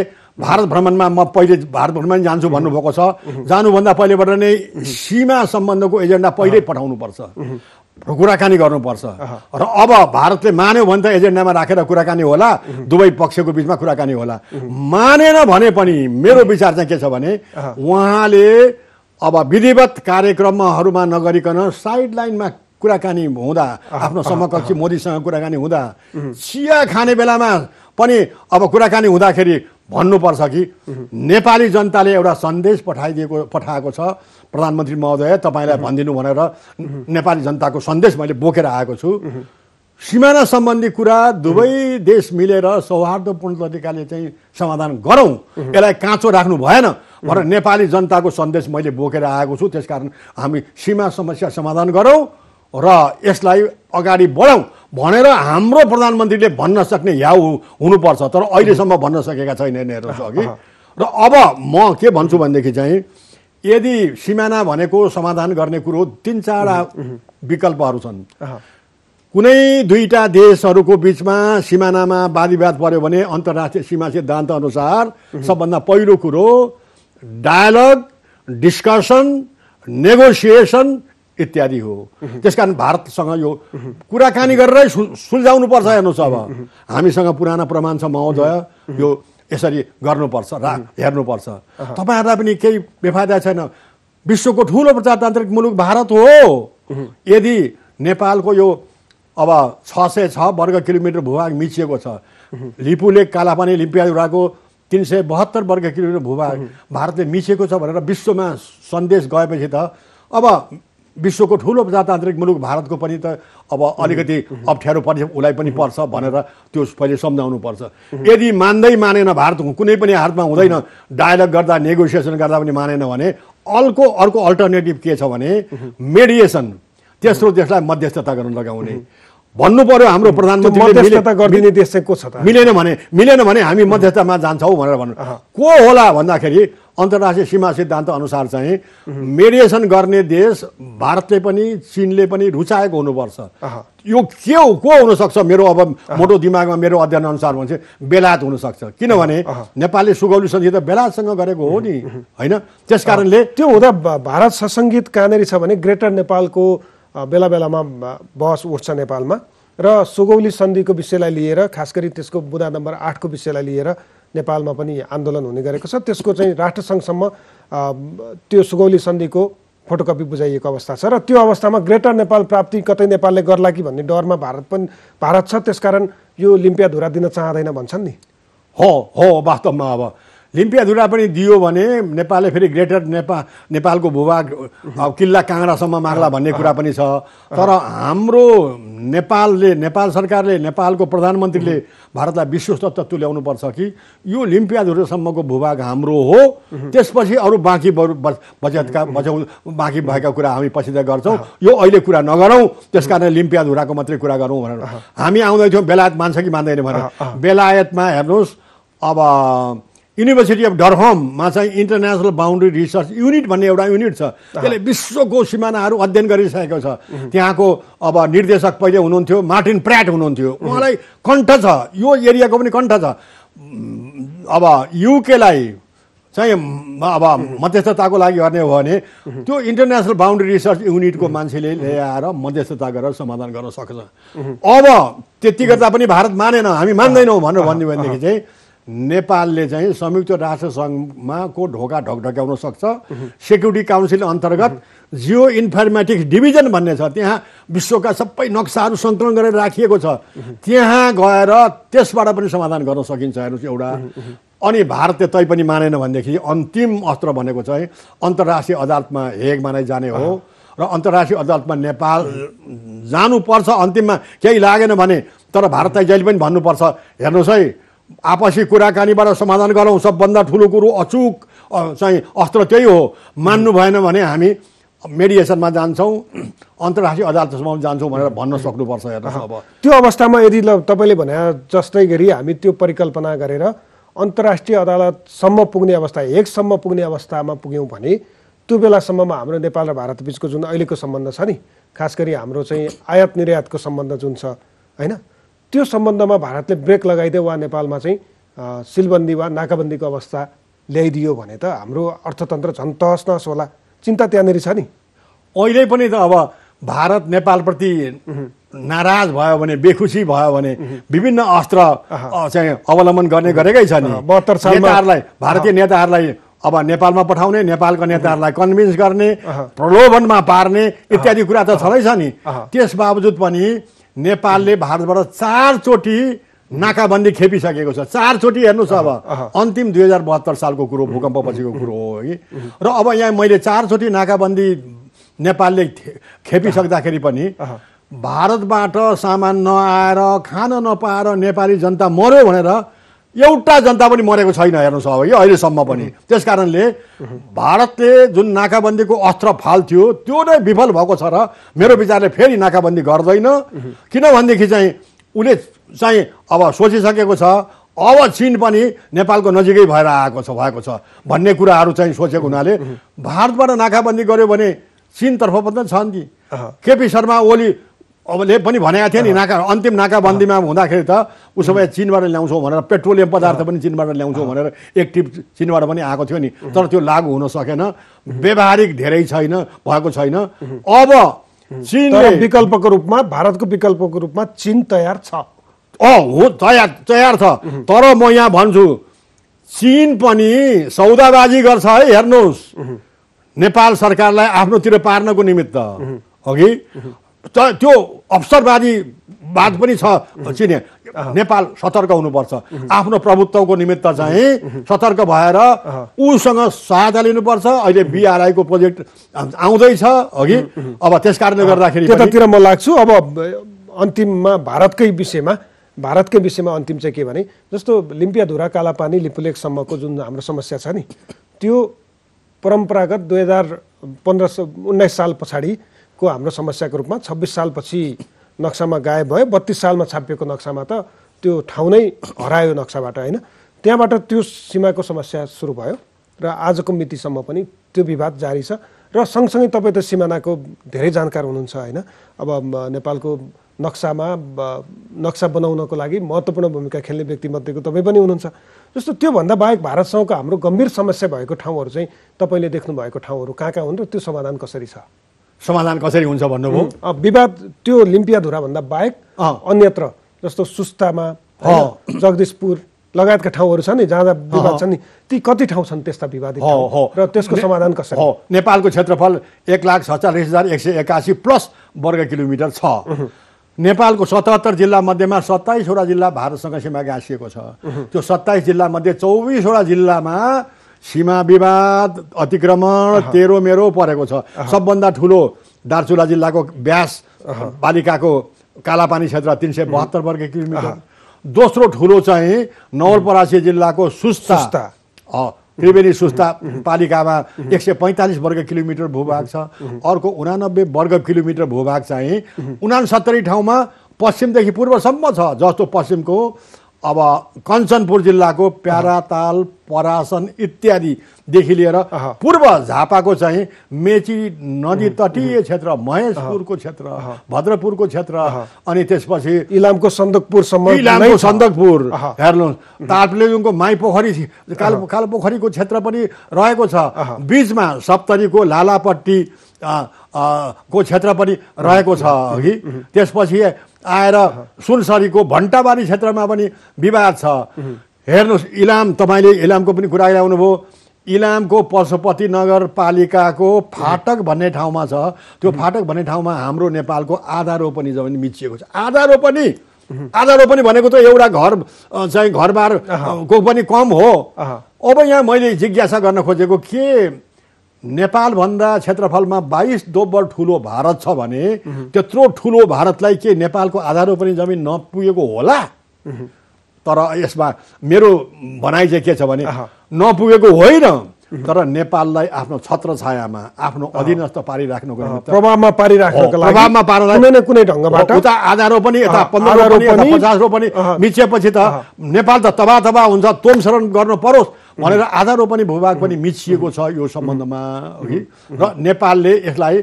भारत भ्रमणमा म पहिले भारत भ्रमण जान्छु भन्नुभएको छ जानुभन्दा पहिलेबाट नै सीमा सम्बन्धको एजेन्डा पहिल्यै पठाउनुपर्छ कुराकानी गर्नुपर्छ र अब भारतले मान्यो भने त एजेन्डामा राखेर कुराकानी होला दुवै पक्षको बिचमा कुराकानी होला मानेन भने पनि मेरो विचार चाहिँ के छ भने उहाँले अब विधिवत कार्यक्रमहरूमा नगरिकन साइड लाइनमा कुराकानी हुँदा आफ्नो समकक्षी मोदीसँग कुराकानी हुँदा चिया खाने बेलामा पनि अब कुराकानी हुँदाखेरि भन्नुपर्छ कि नेपाली जनताले एउटा सन्देश पठाइदिएको पठाएको छ प्रधानमन्त्री महोदय तपाईँलाई भनिदिनु भनेर नेपाली जनताको सन्देश मैले बोकेर आएको छु सिमाना सम्बन्धी कुरा दुवै देश मिलेर सौहार्दपूर्ण तरिकाले चाहिँ समाधान गरौँ यसलाई काँचो राख्नु भएन भनेर नेपाली जनताको सन्देश मैले बोकेर आएको छु त्यसकारण हामी सीमा समस्या समाधान गरौँ र यसलाई अगाडि बढाउँ भनेर हाम्रो प्रधानमन्त्रीले भन्न सक्ने याउ हुनुपर्छ तर अहिलेसम्म भन्न सकेका छैन यिनीहरू अघि र अब म के भन्छु भनेदेखि चाहिँ यदि सिमाना भनेको समाधान गर्ने कुरो तिन चारवटा विकल्पहरू छन् कुनै दुईवटा देशहरूको बिचमा सिमानामा वादविवाद पऱ्यो भने अन्तर्राष्ट्रिय सीमा सिद्धान्त अनुसार सबभन्दा पहिलो कुरो डायलग डिस्कसन नेगोसिएसन इत्यादि हो त्यस कारण भारतसँग यो कुराकानी गरेरै सुल्झाउनुपर्छ हेर्नुहोस् अब हामीसँग पुराना प्रमाण छ महोदय यो यसरी गर्नुपर्छ रा हेर्नुपर्छ तपाईँहरूलाई पनि केही बेफाइदा छैन विश्वको ठुलो प्रजातान्त्रिक मुलुक भारत हो यदि नेपालको यो अब छ सय छ वर्ग किलोमिटर भूभाग मिचिएको छ लिपुले कालापानी लिम्पियाजुराको तिन सय बहत्तर वर्ग किलोमिटर भूभाग भारतले मिचेको छ भनेर विश्वमा सन्देश गएपछि त अब विश्वको ठुलो प्रजातान्त्रिक मुलुक भारतको पनि त अब अलिकति अप्ठ्यारो पर्छ उसलाई पनि पर्छ भनेर त्यो पहिले सम्झाउनु पर्छ यदि मान्दै मानेन भारत कुनै पनि हातमा हुँदैन डायलग गर्दा नेगोसिएसन गर्दा पनि मानेन भने अर्को अर्को अल्टरनेटिभ के छ भने मेडिएसन तेस्रो देशलाई मध्यस्थता गर्न लगाउने भन्नु पर्यो हाम्रो प्रधानमन्त्री मिलेन भने मिलेन भने हामी मध्यस्थतामा जान्छौँ भनेर भन्नु को होला भन्दाखेरि अन्तर्राष्ट्रिय सीमा सिद्धान्त अनुसार चाहिँ मेडिएसन गर्ने देश भारतले पनि चिनले पनि रुचाएको हुनुपर्छ यो के हो को हुनसक्छ मेरो अब मोटो दिमागमा मेरो अध्ययन अनुसार भन्छ बेलायत हुनसक्छ किनभने नेपालले सुगौली सन्धि त बेलायतसँग गरेको हो नि होइन त्यस कारणले त्यो हुँदा भारत ससङ्गीत कहाँनिर छ भने ग्रेटर नेपालको बेला बेलामा बहस उठ्छ नेपालमा र सुगौली सन्धिको विषयलाई लिएर खास गरी त्यसको बुदा नम्बर आठको विषयलाई लिएर नेपालमा पनि आन्दोलन हुने गरेको छ त्यसको चाहिँ राष्ट्रसङ्घसम्म त्यो सुगौली सन्धिको फोटोकपी बुझाइएको अवस्था छ र त्यो अवस्थामा ग्रेटर नेपाल प्राप्ति कतै नेपालले गर्ला कि भन्ने डरमा भारत पनि भारत छ त्यसकारण यो लिम्पिया धुरा दिन चाहँदैन भन्छन् नि हो हो वास्तवमा अब लिम्पियाधुरा पनि दियो भने नेपालले फेरि ग्रेटर नेपाल नेपालको भूभाग किल्ला काङ्रासम्म माग्ला भन्ने कुरा पनि छ तर हाम्रो नेपालले नेपाल सरकारले नेपालको प्रधानमन्त्रीले भारतलाई विश्वस्तत्व तुल्याउनुपर्छ कि यो लिम्पियाधुरासम्मको भूभाग हाम्रो हो त्यसपछि अरू बाँकी बरु बचतका बचाउ बाँकी भएका कुरा हामी पछि त गर्छौँ यो अहिले कुरा नगरौँ त्यस कारण लिम्पियाधुराको मात्रै कुरा गरौँ भनेर हामी आउँदैथ्यौँ बेलायत मान्छ कि मान्दैन भनेर बेलायतमा हेर्नुहोस् अब युनिभर्सिटी अफ डरहममा चाहिँ इन्टरनेसनल बााउन्ड्री रिसर्च युनिट भन्ने एउटा युनिट छ त्यसले विश्वको सिमानाहरू अध्ययन गरिसकेको छ त्यहाँको अब निर्देशक पहिले हुनुहुन्थ्यो मार्टिन प्र्याट हुनुहुन्थ्यो उहाँलाई कण्ठ छ यो एरियाको पनि कण्ठ छ अब युकेलाई चाहिँ अब मध्यस्थताको लागि गर्ने हो भने त्यो इन्टरनेसनल बााउन्ड्री रिसर्च युनिटको मान्छेले ल्याएर मध्यस्थता गरेर समाधान गर्न सक्छ अब त्यति गर्दा पनि भारत मानेन हामी मान्दैनौँ भनेर भनिदियो भनेदेखि चाहिँ नेपालले चाहिँ संयुक्त राष्ट्रसङ्घमा को ढोका ढकढक्याउन सक्छ सेक्युरिटी काउन्सिल अन्तर्गत जियो इन्फर्मेटिक्स डिभिजन भन्ने छ त्यहाँ विश्वका सबै नक्साहरू सङ्कलन गरेर राखिएको छ त्यहाँ गएर त्यसबाट पनि समाधान गर्न सकिन्छ हेर्नुहोस् एउटा अनि भारतले पनि मानेन भनेदेखि अन्तिम अस्त्र भनेको चाहिँ अन्तर्राष्ट्रिय अदालतमा हेग मानै जाने हो र अन्तर्राष्ट्रिय अदालतमा नेपाल जानुपर्छ अन्तिममा केही लागेन भने तर भारतलाई जहिले पनि भन्नुपर्छ हेर्नुहोस् है आपसी कुराकानीबाट समाधान गरौँ सबभन्दा ठुलो कुरो अचुक चाहिँ अस्त्र त्यही हो मान्नु भएन भने हामी मेडिएसनमा जान्छौँ अन्तर्राष्ट्रिय अदालतसम्म जान्छौँ भनेर भन्न सक्नुपर्छ हेर्नुहोस् अब त्यो अवस्थामा यदि ल तपाईँले भने जस्तै गरी हामी त्यो परिकल्पना गरेर अन्तर्राष्ट्रिय अदालतसम्म पुग्ने अवस्था एकसम्म पुग्ने अवस्थामा पुग्यौँ भने त्यो बेलासम्ममा हाम्रो नेपाल र भारत बिचको जुन अहिलेको सम्बन्ध छ नि खास गरी हाम्रो चाहिँ आयात निर्यातको सम्बन्ध जुन छ होइन त्यो सम्बन्धमा भारतले ब्रेक लगाइदियो वा नेपालमा चाहिँ सिलबन्दी वा नाकाबन्दीको अवस्था ल्याइदियो भने त हाम्रो अर्थतन्त्र झन् तहस नहस होला चिन्ता त्यहाँनिर छ नि अहिले पनि त अब भारत नेपालप्रति नाराज भयो भने बेखुसी भयो भने विभिन्न अस्त्र चाहिँ अवलम्बन गर्ने गरेकै छ नि बहत्तर नेताहरूलाई भारतीय नेताहरूलाई अब नेपालमा पठाउने नेपालका नेताहरूलाई कन्भिन्स गर्ने प्रलोभनमा पार्ने इत्यादि कुरा त छँदैछ नि त्यस बावजुद पनि नेपालले भारतबाट चारचोटि नाकाबन्दी खेपिसकेको छ चारचोटि हेर्नुहोस् अब अन्तिम दुई हजार बहत्तर सालको कुरो भूकम्पपछिको कुरो हो कि र अब यहाँ मैले चारचोटि नाकाबन्दी नेपालले खेपिसक्दाखेरि पनि भारतबाट सामान नआएर खान नपाएर नेपाली जनता मऱ्यो भनेर एउटा जनता पनि मरेको छैन हेर्नुहोस् अब यो अहिलेसम्म पनि त्यस कारणले भारतले जुन नाकाबन्दीको अस्त्र फाल्थ्यो त्यो नै विफल भएको छ र मेरो विचारले फेरि नाकाबन्दी गर्दैन किनभनेदेखि चाहिँ उसले चाहिँ अब सोचिसकेको छ अब चिन पनि नेपालको नजिकै भएर आएको छ भएको छ भन्ने कुराहरू चाहिँ सोचेको हुनाले भारतबाट नाकाबन्दी गर्यो भने चिनतर्फ पनि छन् कि केपी शर्मा ओली अबले पनि भनेका थिए नि नाका अन्तिम नाकाबन्दीमा हुँदाखेरि त उसो भए चिनबाट ल्याउँछौँ भनेर पेट्रोलियम पदार्थ पनि चिनबाट ल्याउँछौँ भनेर एक टिप चिनबाट पनि आएको थियो नि तर त्यो लागू हुन सकेन व्यावहारिक धेरै छैन भएको छैन अब चिन विकल्पको रूपमा भारतको विकल्पको रूपमा चिन तयार छ अँ हो तयार तयार छ तर म यहाँ भन्छु चिन पनि सौदाबाजी गर्छ है हेर्नुहोस् नेपाल सरकारलाई आफ्नोतिर पार्नको निमित्त अघि त्यो अवसरवादीवाद पनि छ चिने नेपाल सतर्क हुनुपर्छ आफ्नो प्रभुत्वको निमित्त चाहिँ सतर्क भएर ऊसँग सहायता लिनुपर्छ अहिले बिआरआईको प्रोजेक्ट आउँदैछ अघि अब त्यस कारणले गर्दाखेरि त्यतातिर म लाग्छु अब अन्तिममा भारतकै विषयमा भारतकै विषयमा अन्तिम चाहिँ के भने जस्तो लिम्पियाधुरा कालापानी लिपुलेकसम्मको जुन हाम्रो समस्या छ नि त्यो परम्परागत दुई हजार पन्ध्र सौ उन्नाइस साल पछाडि को हाम्रो समस्याको रूपमा छब्बिस सालपछि नक्सामा गायब भयो बत्तिस सालमा छापिएको नक्सामा त त्यो ठाउँ नै हरायो नक्साबाट होइन त्यहाँबाट त्यो सीमाको समस्या सुरु भयो र आजको मितिसम्म पनि त्यो विवाद जारी छ र सँगसँगै तपाईँ त सिमानाको धेरै जानकार हुनुहुन्छ होइन अब नेपालको नक्सामा नक्सा बनाउनको लागि महत्त्वपूर्ण भूमिका खेल्ने व्यक्तिमध्येको तपाईँ पनि हुनुहुन्छ जस्तो त्योभन्दा बाहेक भारतसँगको हाम्रो गम्भीर समस्या भएको ठाउँहरू चाहिँ तपाईँले देख्नुभएको ठाउँहरू कहाँ कहाँ हुन् र त्यो समाधान कसरी छ समाधान कसरी हुन्छ भन्नुभयो विवाद त्यो लिम्पियाधुराभन्दा बाहेक अन्यत्र जस्तो सुस्तामा जगदीशपुर लगायतका ठाउँहरू छन् नि जहाँ विवाद छन् नि ती कति ठाउँ छन् त्यस्ता विवादित र त्यसको समाधान कसरी नेपालको क्षेत्रफल एक लाख सत्तालिस हजार एक सय एकासी प्लस वर्ग किलोमिटर छ नेपालको सतहत्तर जिल्ला मध्येमा सत्ताइसवटा जिल्ला भारतसँग सीमा गाँसिएको छ त्यो सत्ताइस जिल्लामध्ये चौबिसवटा जिल्लामा सीमा विवाद अतिक्रमण तेरो मेरो परेको छ सबभन्दा ठुलो दार्चुला जिल्लाको ब्यास बालिकाको कालापानी क्षेत्र तिन सय बहत्तर वर्ग किलोमिटर दोस्रो ठुलो चाहिँ नवलपरासी जिल्लाको सुस्ता त्रिवेणी सुस्ता पालिकामा एक सय पैँतालिस वर्ग किलोमिटर भूभाग छ अर्को उनानब्बे वर्ग किलोमिटर भूभाग चाहिँ उनासत्तरी ठाउँमा पश्चिमदेखि पूर्वसम्म छ जस्तो पश्चिमको अब कञ्चनपुर जिल्लाको प्याराताल परासन इत्यादिदेखि लिएर पूर्व झापाको चाहिँ मेची नदी तटीय क्षेत्र महेशपुरको क्षेत्र भद्रपुरको क्षेत्र अनि त्यसपछि इलामको सन्दकपुरसम्म इलामको सन्दकपुर हेर्नुहोस् माई पोखरी काल कालपोखरीको क्षेत्र पनि रहेको छ बिचमा सप्तरीको लालापट्टि को क्षेत्र पनि रहेको छ अघि त्यसपछि आएर सुनसरीको भन्टाबारी क्षेत्रमा पनि विवाद छ हेर्नुहोस् इलाम तपाईँले इलामको पनि कुरा आइरहनुभयो इलामको पशुपति नगरपालिकाको फाटक भन्ने ठाउँमा छ त्यो फाटक भन्ने ठाउँमा हाम्रो नेपालको आधा रोपनी जमिन मिचिएको छ आधा रोपनी आधा रोपनी भनेको त एउटा घर चाहिँ घरबारको पनि कम हो अब यहाँ मैले जिज्ञासा गर्न खोजेको के नेपालभन्दा क्षेत्रफलमा बाइस दोब्बर ठुलो भारत छ भने त्यत्रो ठुलो भारतलाई के नेपालको आधार पनि जमिन नपुगेको होला तर यसमा मेरो भनाइ चाहिँ के छ भने नपुगेको होइन तर नेपाललाई आफ्नो छत्र छायामा आफ्नो अधीनस्थ पारिराख्नुको प्रभावमा पारिराख्नुको प्रभावमा पार्दा कुनै न कुनै ढङ्गबाट उता आधार पनि यता पन्ध्र पचास रोपनी मिचेपछि त नेपाल त तबाह तबाह हुन्छ तोमसरण गर्नु परोस् भनेर आधा रोपनी भूभाग पनि मिचिएको छ यो सम्बन्धमा र नेपालले यसलाई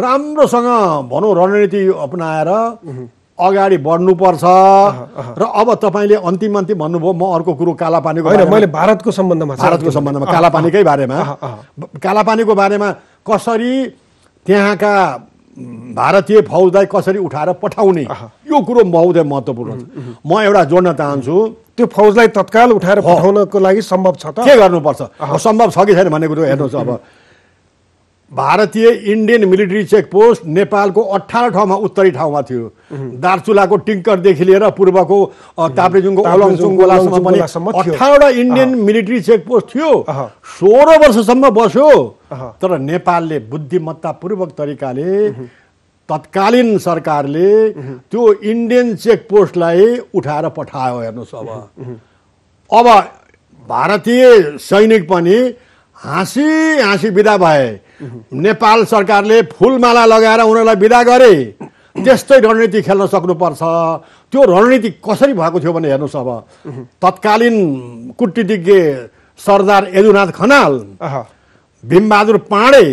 राम्रोसँग भनौँ रणनीति अपनाएर अगाडि बढ्नुपर्छ र अब तपाईँले अन्तिम अन्तिम भन्नुभयो म अर्को कुरो कालापानीको होइन मैले भारतको सम्बन्धमा भारतको सम्बन्धमा कालापानीकै बारेमा कालापानीको बारेमा कसरी त्यहाँका भारतीय फौजलाई कसरी उठाएर पठाउने यो कुरो बहुतै महत्त्वपूर्ण छ म एउटा जोड्न चाहन्छु त्यो फौजलाई तत्काल उठाएर पठाउनको लागि सम्भव छ त के गर्नुपर्छ सम्भव छ कि छैन भन्ने कुरो हेर्नुहोस् अब भारतीय इन्डियन मिलिट्री चेकपोस्ट नेपालको अठार ठाउँमा उत्तरी ठाउँमा थियो दार्चुलाको टिङ्करदेखि लिएर पूर्वको ताप्रेजुङको पनि अठारवटा इन्डियन मिलिट्री चेकपोस्ट थियो सोह्र वर्षसम्म बस्यो तर नेपालले बुद्धिमत्तापूर्वक तरिकाले तत्कालीन सरकारले त्यो इन्डियन चेक पोस्टलाई उठाएर पठायो हेर्नुहोस् अब अब भारतीय सैनिक पनि हाँसी हाँसी विदा भए नेपाल सरकारले फुलमाला लगाएर उनीहरूलाई विदा गरे त्यस्तै रणनीति खेल्न सक्नुपर्छ त्यो रणनीति कसरी भएको थियो भने हेर्नुहोस् अब तत्कालीन कुटनीतिज्ञ सरदार यदुनाथ खनाल भीमबहादुर पाँडे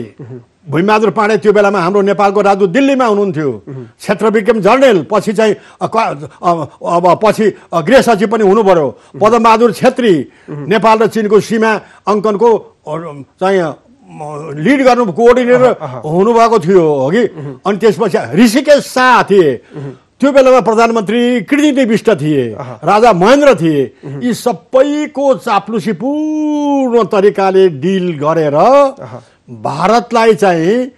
भूमिबहादुर पाण्डे त्यो बेलामा हाम्रो नेपालको राजदूत दिल्लीमा हुनुहुन्थ्यो क्षेत्र विक्रम जर्नेल पछि चाहिँ अब पछि गृह सचिव पनि हुनु पऱ्यो पदमबहादुर छेत्री नेपाल र चिनको सीमा अङ्कनको चाहिँ लिड गर्नु कोअर्डिनेटर हुनुभएको थियो हो कि अनि त्यसपछि ऋषिकेश शाह थिए त्यो बेलामा प्रधानमन्त्री कृतिदेव विष्ट थिए राजा महेन्द्र थिए यी सबैको चाप्लुसी पूर्ण तरिकाले डिल गरेर भारतलाई चाहिँ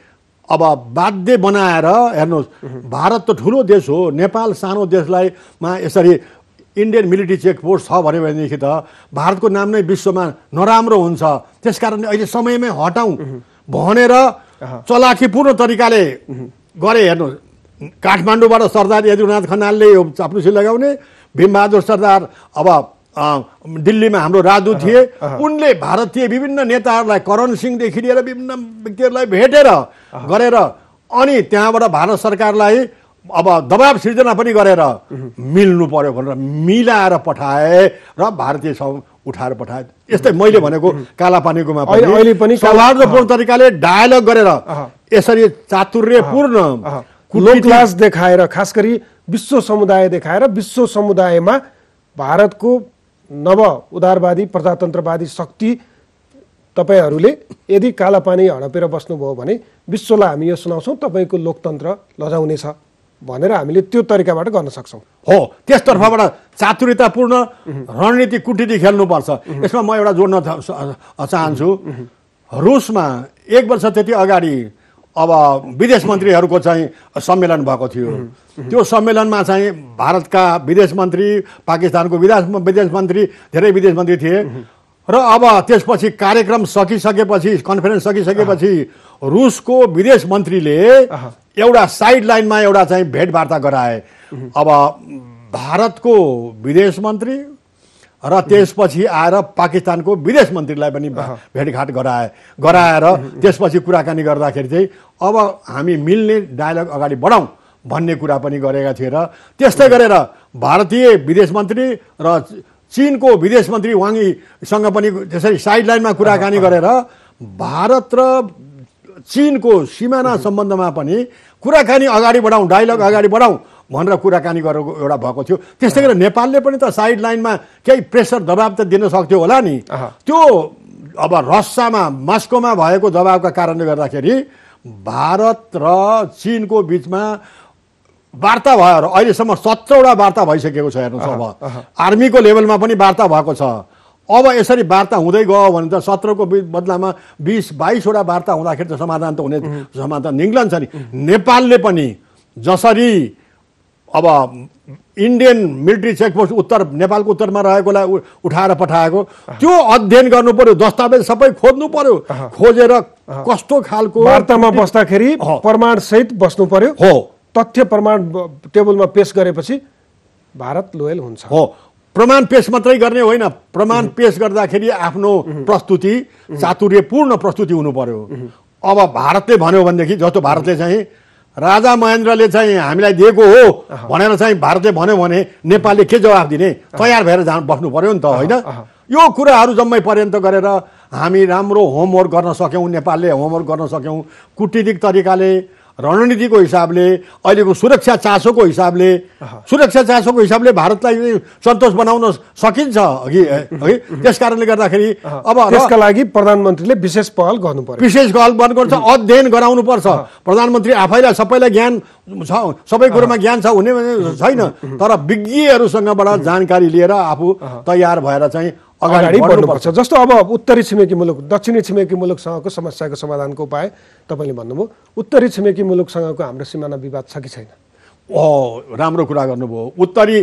अब बाध्य बनाएर हेर्नुहोस् भारत त ठुलो देश हो नेपाल सानो देशलाई मा यसरी इन्डियन मिलिट्री चेकपोस्ट छ भन्यो भनेदेखि त भारतको नाम नै विश्वमा नराम्रो हुन्छ त्यस कारणले अहिले समयमै हटाउँ भनेर चलाखीपूर्ण तरिकाले गरे हेर्नु काठमाडौँबाट सरदार यदुनाथ खनालले यो चाप्लुसी लगाउने भीमबहादुर सरदार अब दिल्लीमा हाम्रो राजु थिए उनले भारतीय विभिन्न नेताहरूलाई करण सिंहदेखि लिएर विभिन्न व्यक्तिहरूलाई भेटेर गरेर अनि त्यहाँबाट भारत सरकारलाई अब दबाब सिर्जना पनि गरेर मिल्नु पर्यो भनेर मिलाएर पठाए र भारतीय उठाएर पठाए यस्तै मैले भनेको काला पानीकोमा सौहार्दपूर्ण तरिकाले डायलग गरेर यसरी चातुर्यपूर्ण लो क्लास देखाएर खास गरी विश्व समुदाय देखाएर विश्व समुदायमा भारतको नव उदारवादी प्रजातन्त्रवादी शक्ति तपाईँहरूले यदि कालापानी हडपेर बस्नुभयो भने विश्वलाई हामी यो सुनाउँछौँ तपाईँको लोकतन्त्र लजाउनेछ भनेर हामीले त्यो तरिकाबाट गर्न सक्छौँ हो त्यसतर्फबाट चातुर्यतापूर्ण रणनीति कुटनीति खेल्नुपर्छ यसमा म एउटा जोड्न चाहन्छु रुसमा एक वर्ष त्यति अगाडि अब विदेश मन्त्रीहरूको चाहिँ सम्मेलन भएको थियो त्यो सम्मेलनमा चाहिँ भारतका विदेश मन्त्री पाकिस्तानको विदेश विदेश मन्त्री धेरै विदेश मन्त्री थिए र अब त्यसपछि कार्यक्रम सकिसकेपछि कन्फरेन्स सकिसकेपछि रुसको विदेश मन्त्रीले एउटा साइड लाइनमा एउटा चाहिँ भेटवार्ता गराए अब भारतको विदेश मन्त्री र त्यसपछि आएर पाकिस्तानको विदेश मन्त्रीलाई पनि भेटघाट गराए गराएर त्यसपछि कुराकानी गर्दाखेरि चाहिँ अब हामी मिल्ने डायलग अगाडि बढाउँ भन्ने कुरा पनि गरेका थिए र त्यस्तै गरेर भारतीय विदेश मन्त्री र चिनको विदेश मन्त्री वाङीसँग पनि त्यसरी साइडलाइनमा कुराकानी गरेर भारत र चिनको सिमाना सम्बन्धमा पनि कुराकानी अगाडि बढाउँ डायलग अगाडि बढाउँ भनेर कुराकानी गरेको एउटा भएको थियो त्यस्तै गरेर नेपालले पनि त साइड लाइनमा केही प्रेसर दबाब त दिन सक्थ्यो होला नि त्यो अब रसियामा मस्कोमा भएको दबावका कारणले गर्दाखेरि भारत र चिनको बिचमा वार्ता भयो र अहिलेसम्म सत्रवटा वार्ता भइसकेको छ हेर्नुहोस् अब आर्मीको लेभलमा पनि वार्ता भएको छ अब यसरी वार्ता हुँदै गयो भने त सत्रको बदलामा बिस बाइसवटा वार्ता हुँदाखेरि त समाधान त हुने समाधान निक्लन छ नि नेपालले पनि जसरी अब इन्डियन मिलिट्री चेकपोस्ट उत्तर नेपालको उत्तरमा रहेकोलाई उठाएर पठाएको त्यो अध्ययन गर्नु पर्यो दस्तावेज सबै खोज्नु पर्यो खोजेर कस्तो खालको वार्तामा बस्दाखेरि प्रमाण सहित बस्नु पर्यो हो तथ्य प्रमाण टेबलमा पेस गरेपछि भारत लोयल हुन्छ हो प्रमाण पेस मात्रै गर्ने होइन प्रमाण पेस गर्दाखेरि आफ्नो प्रस्तुति चातुर्यपूर्ण प्रस्तुति हुनु पर्यो अब भारतले भन्यो भनेदेखि जस्तो भारतले चाहिँ राजा महेन्द्रले चाहिँ हामीलाई दिएको हो भनेर चाहिँ भारतले भन्यो भने नेपालले के जवाब दिने तयार भएर जान बस्नु पऱ्यो नि त होइन यो कुराहरू जम्मै पर्यन्त गरेर हामी राम्रो होमवर्क गर्न सक्यौँ नेपालले होमवर्क गर्न सक्यौँ कुटनीतिक तरिकाले रणनीतिको हिसाबले अहिलेको सुरक्षा चासोको हिसाबले सुरक्षा चासोको हिसाबले भारतलाई सन्तोष बनाउन सकिन्छ अघि है त्यस कारणले गर्दाखेरि अब त्यसका लागि प्रधानमन्त्रीले विशेष पहल गर्नु पर्छ विशेष पहल गर्नुपर्छ अध्ययन गराउनुपर्छ प्रधानमन्त्री आफैलाई सबैलाई ज्ञान छ सबै कुरोमा ज्ञान छ हुने छैन तर विज्ञहरूसँगबाट जानकारी लिएर आफू तयार भएर चाहिँ अगाडि बढ्नुपर्छ जस्तो अब उत्तरी छिमेकी मुलुक दक्षिणी छिमेकी मुलुकसँगको समस्याको समाधानको उपाय तपाईँले भन्नुभयो उत्तरी छिमेकी मुलुकसँगको हाम्रो सिमाना विवाद छ कि छैन ओ राम्रो कुरा गर्नुभयो उत्तरी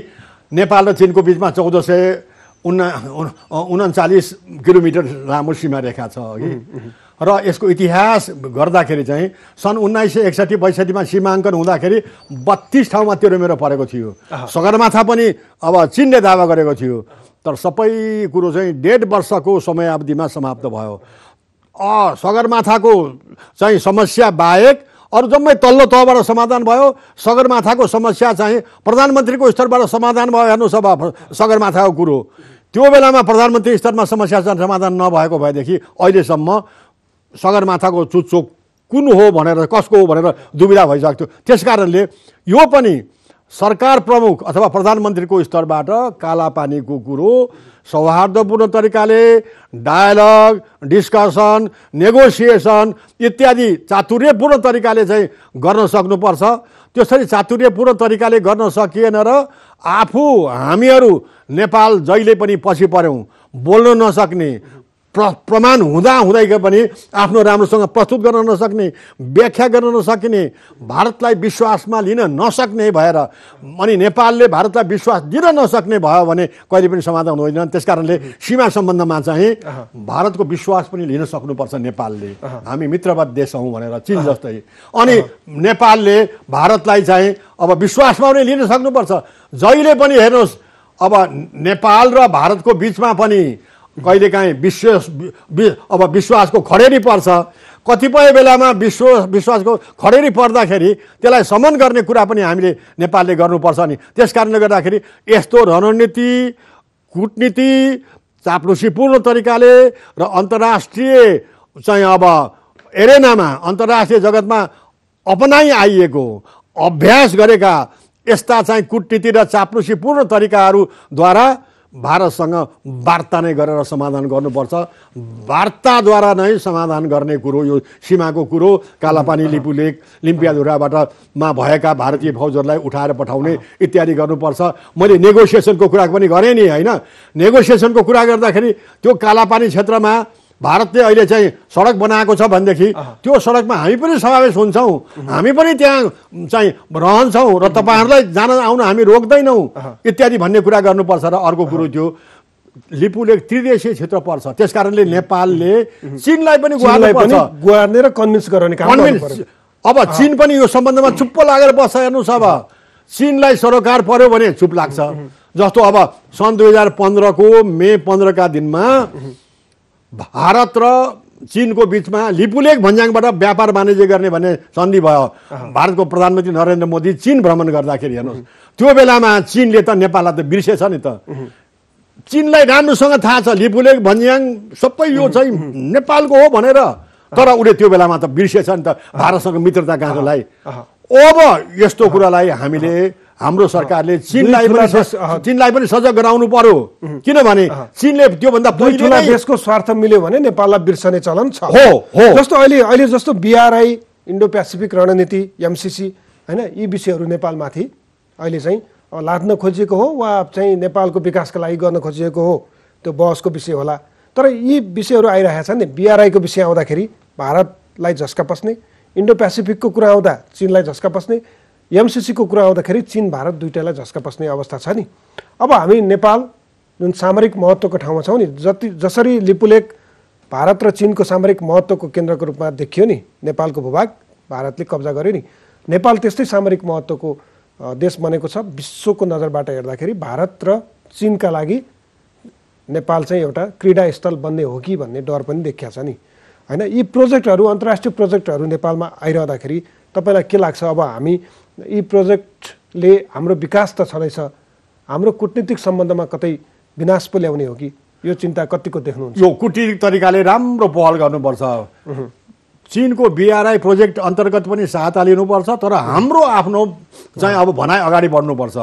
नेपाल र चिनको बिचमा चौध सय उना किलोमिटर लामो सीमा रेखा छ कि र यसको इतिहास गर्दाखेरि चाहिँ सन् उन्नाइस सय एकसठी बैसठीमा सीमाङ्कन हुँदाखेरि बत्तिस ठाउँमा त्यो मेरो परेको थियो सगरमाथा पनि अब चिनले दावा गरेको थियो तर सबै कुरो चाहिँ डेढ वर्षको समय अवधिमा समाप्त भयो सगरमाथाको चाहिँ समस्या बाहेक अरू जम्मै तल्लो तहबाट समाधान भयो सगरमाथाको समस्या चाहिँ प्रधानमन्त्रीको स्तरबाट समाधान भयो हेर्नुहोस् अब सगरमाथाको कुरो त्यो बेलामा प्रधानमन्त्री स्तरमा समस्या समाधान नभएको भएदेखि अहिलेसम्म सगरमाथाको चुच्चो कुन हो भनेर कसको हो भनेर दुविधा भइसक्थ्यो त्यस कारणले यो पनि सरकार प्रमुख अथवा प्रधानमन्त्रीको स्तरबाट कालापानीको कुरो सौहार्दपूर्ण तरिकाले डायलग डिस्कसन नेगोसिएसन इत्यादि चातुर्यपूर्ण तरिकाले चाहिँ गर्न सक्नुपर्छ त्यसरी चातुर्यपूर्ण तरिकाले गर्न सकिएन र आफू हामीहरू नेपाल जहिले पनि पछि पऱ्यौँ बोल्न नसक्ने प्र प्रमाण हुँदा हुँदाहुँदै पनि आफ्नो राम्रोसँग प्रस्तुत गर्न नसक्ने व्याख्या गर्न नसकिने भारतलाई विश्वासमा लिन नसक्ने भएर अनि नेपालले भारतलाई विश्वास दिन नसक्ने भयो भने कहिले पनि समाधान हुँदैन त्यस कारणले सीमा सम्बन्धमा चाहिँ भारतको विश्वास पनि लिन सक्नुपर्छ नेपालले हामी मित्रवत देश हौँ भनेर चिन जस्तै अनि नेपालले भारतलाई चाहिँ अब विश्वासमा पनि लिन सक्नुपर्छ जहिले पनि हेर्नुहोस् अब नेपाल र भारतको बिचमा पनि कहिलेकाहीँ विश्वास अब विश्वासको खडेरी पर्छ कतिपय बेलामा विश्वास विश्वासको खडेरी पर्दाखेरि त्यसलाई समन गर्ने कुरा पनि हामीले नेपालले गर्नुपर्छ नि त्यस कारणले गर्दाखेरि यस्तो रणनीति कुटनीति चाप्लुसीपूर्ण तरिकाले र अन्तर्राष्ट्रिय चाहिँ अब एरेनामा अन्तर्राष्ट्रिय जगतमा अपनाइ आइएको अभ्यास गरेका यस्ता चाहिँ कुटनीति र चाप्लुसीपूर्ण तरिकाहरूद्वारा भारतसँग वार्ता नै गरेर समाधान गर्नुपर्छ वार्ताद्वारा नै समाधान गर्ने कुरो यो सीमाको कुरो कालापानी लिपु लेक मा भएका भारतीय फौजहरूलाई उठाएर पठाउने इत्यादि गर्नुपर्छ मैले नेगोसिएसनको कुरा पनि गरेँ नि होइन नेगोसिएसनको कुरा गर्दाखेरि त्यो कालापानी क्षेत्रमा भारतले अहिले चाहिँ सडक बनाएको छ भनेदेखि त्यो सडकमा हामी पनि समावेश हुन्छौँ हामी पनि त्यहाँ चाहिँ रहन्छौँ र तपाईँहरूलाई जान आउन हामी रोक्दैनौँ इत्यादि भन्ने कुरा गर्नुपर्छ र अर्को कुरो त्यो लिपुले त्रिदेशीय क्षेत्र पर्छ त्यस कारणले नेपालले चिनलाई पनि गुहार्ने र कन्भिन्स गराउने कन्भिन्स अब चिन पनि यो सम्बन्धमा चुप्प लागेर बस्छ हेर्नुहोस् अब चिनलाई सरोकार पर्यो भने चुप लाग्छ जस्तो अब सन् दुई हजार पन्ध्रको मे पन्ध्रका दिनमा भारत र चिनको बिचमा लिपुलेक भन्ज्याङबाट व्यापार वाणिज्य गर्ने भन्ने सन्धि भयो भारतको प्रधानमन्त्री नरेन्द्र मोदी चिन भ्रमण गर्दाखेरि हेर्नुहोस् त्यो बेलामा चिनले त नेपाललाई त बिर्सेछ नि त चिनलाई राम्रोसँग थाहा छ लिपुलेक भन्ज्याङ सबै यो चाहिँ नेपालको हो भनेर तर उसले त्यो बेलामा त बिर्सेछ नि त भारतसँग मित्रता गएकोलाई अब यस्तो कुरालाई हामीले हाम्रो सरकारले चिनलाई पनि चिनलाई पनि सजग गराउनु पर्यो किनभने चिनले त्योभन्दा ठुला देशको स्वार्थ मिल्यो भने नेपाललाई बिर्सने चलन छ हो हो जस्तो अहिले अहिले जस्तो बिआरआई इन्डो पेसिफिक रणनीति एमसिसी होइन यी विषयहरू नेपालमाथि अहिले चाहिँ लाद्न खोजिएको हो वा चाहिँ नेपालको विकासका लागि गर्न खोजिएको हो त्यो बहसको विषय होला तर यी विषयहरू आइरहेका छन् नि बिआरआईको विषय आउँदाखेरि भारतलाई झस्का पस्ने इन्डो पेसिफिकको कुरा आउँदा चिनलाई झस्का पस्ने एमसिसीको कुरा आउँदाखेरि चिन भारत दुइटालाई झस्का पस्ने अवस्था छ नि अब हामी नेपाल जुन सामरिक महत्त्वको ठाउँमा छौँ नि जति जसरी लिपुलेक भारत र चिनको सामरिक महत्त्वको केन्द्रको रूपमा देखियो नि नेपालको भूभाग भारतले कब्जा गर्यो नि नेपाल त्यस्तै सामरिक महत्त्वको देश बनेको छ विश्वको नजरबाट हेर्दाखेरि भारत र चिनका लागि नेपाल चाहिँ एउटा क्रीडास्थल बन्ने हो कि भन्ने डर पनि देखिया छ नि होइन यी प्रोजेक्टहरू अन्तर्राष्ट्रिय प्रोजेक्टहरू नेपालमा आइरहँदाखेरि तपाईँलाई के लाग्छ अब हामी यी प्रोजेक्टले हाम्रो विकास त छँदैछ हाम्रो कुटनीतिक सम्बन्धमा कतै विनाश पो ल्याउने हो कि यो चिन्ता कतिको देख्नुहुन्छ यो कुटनीतिक तरिकाले राम्रो पहल गर्नुपर्छ चिनको बिआरआई प्रोजेक्ट अन्तर्गत पनि सहायता लिनुपर्छ तर हाम्रो आफ्नो चाहिँ अब भनाइ अगाडि बढ्नुपर्छ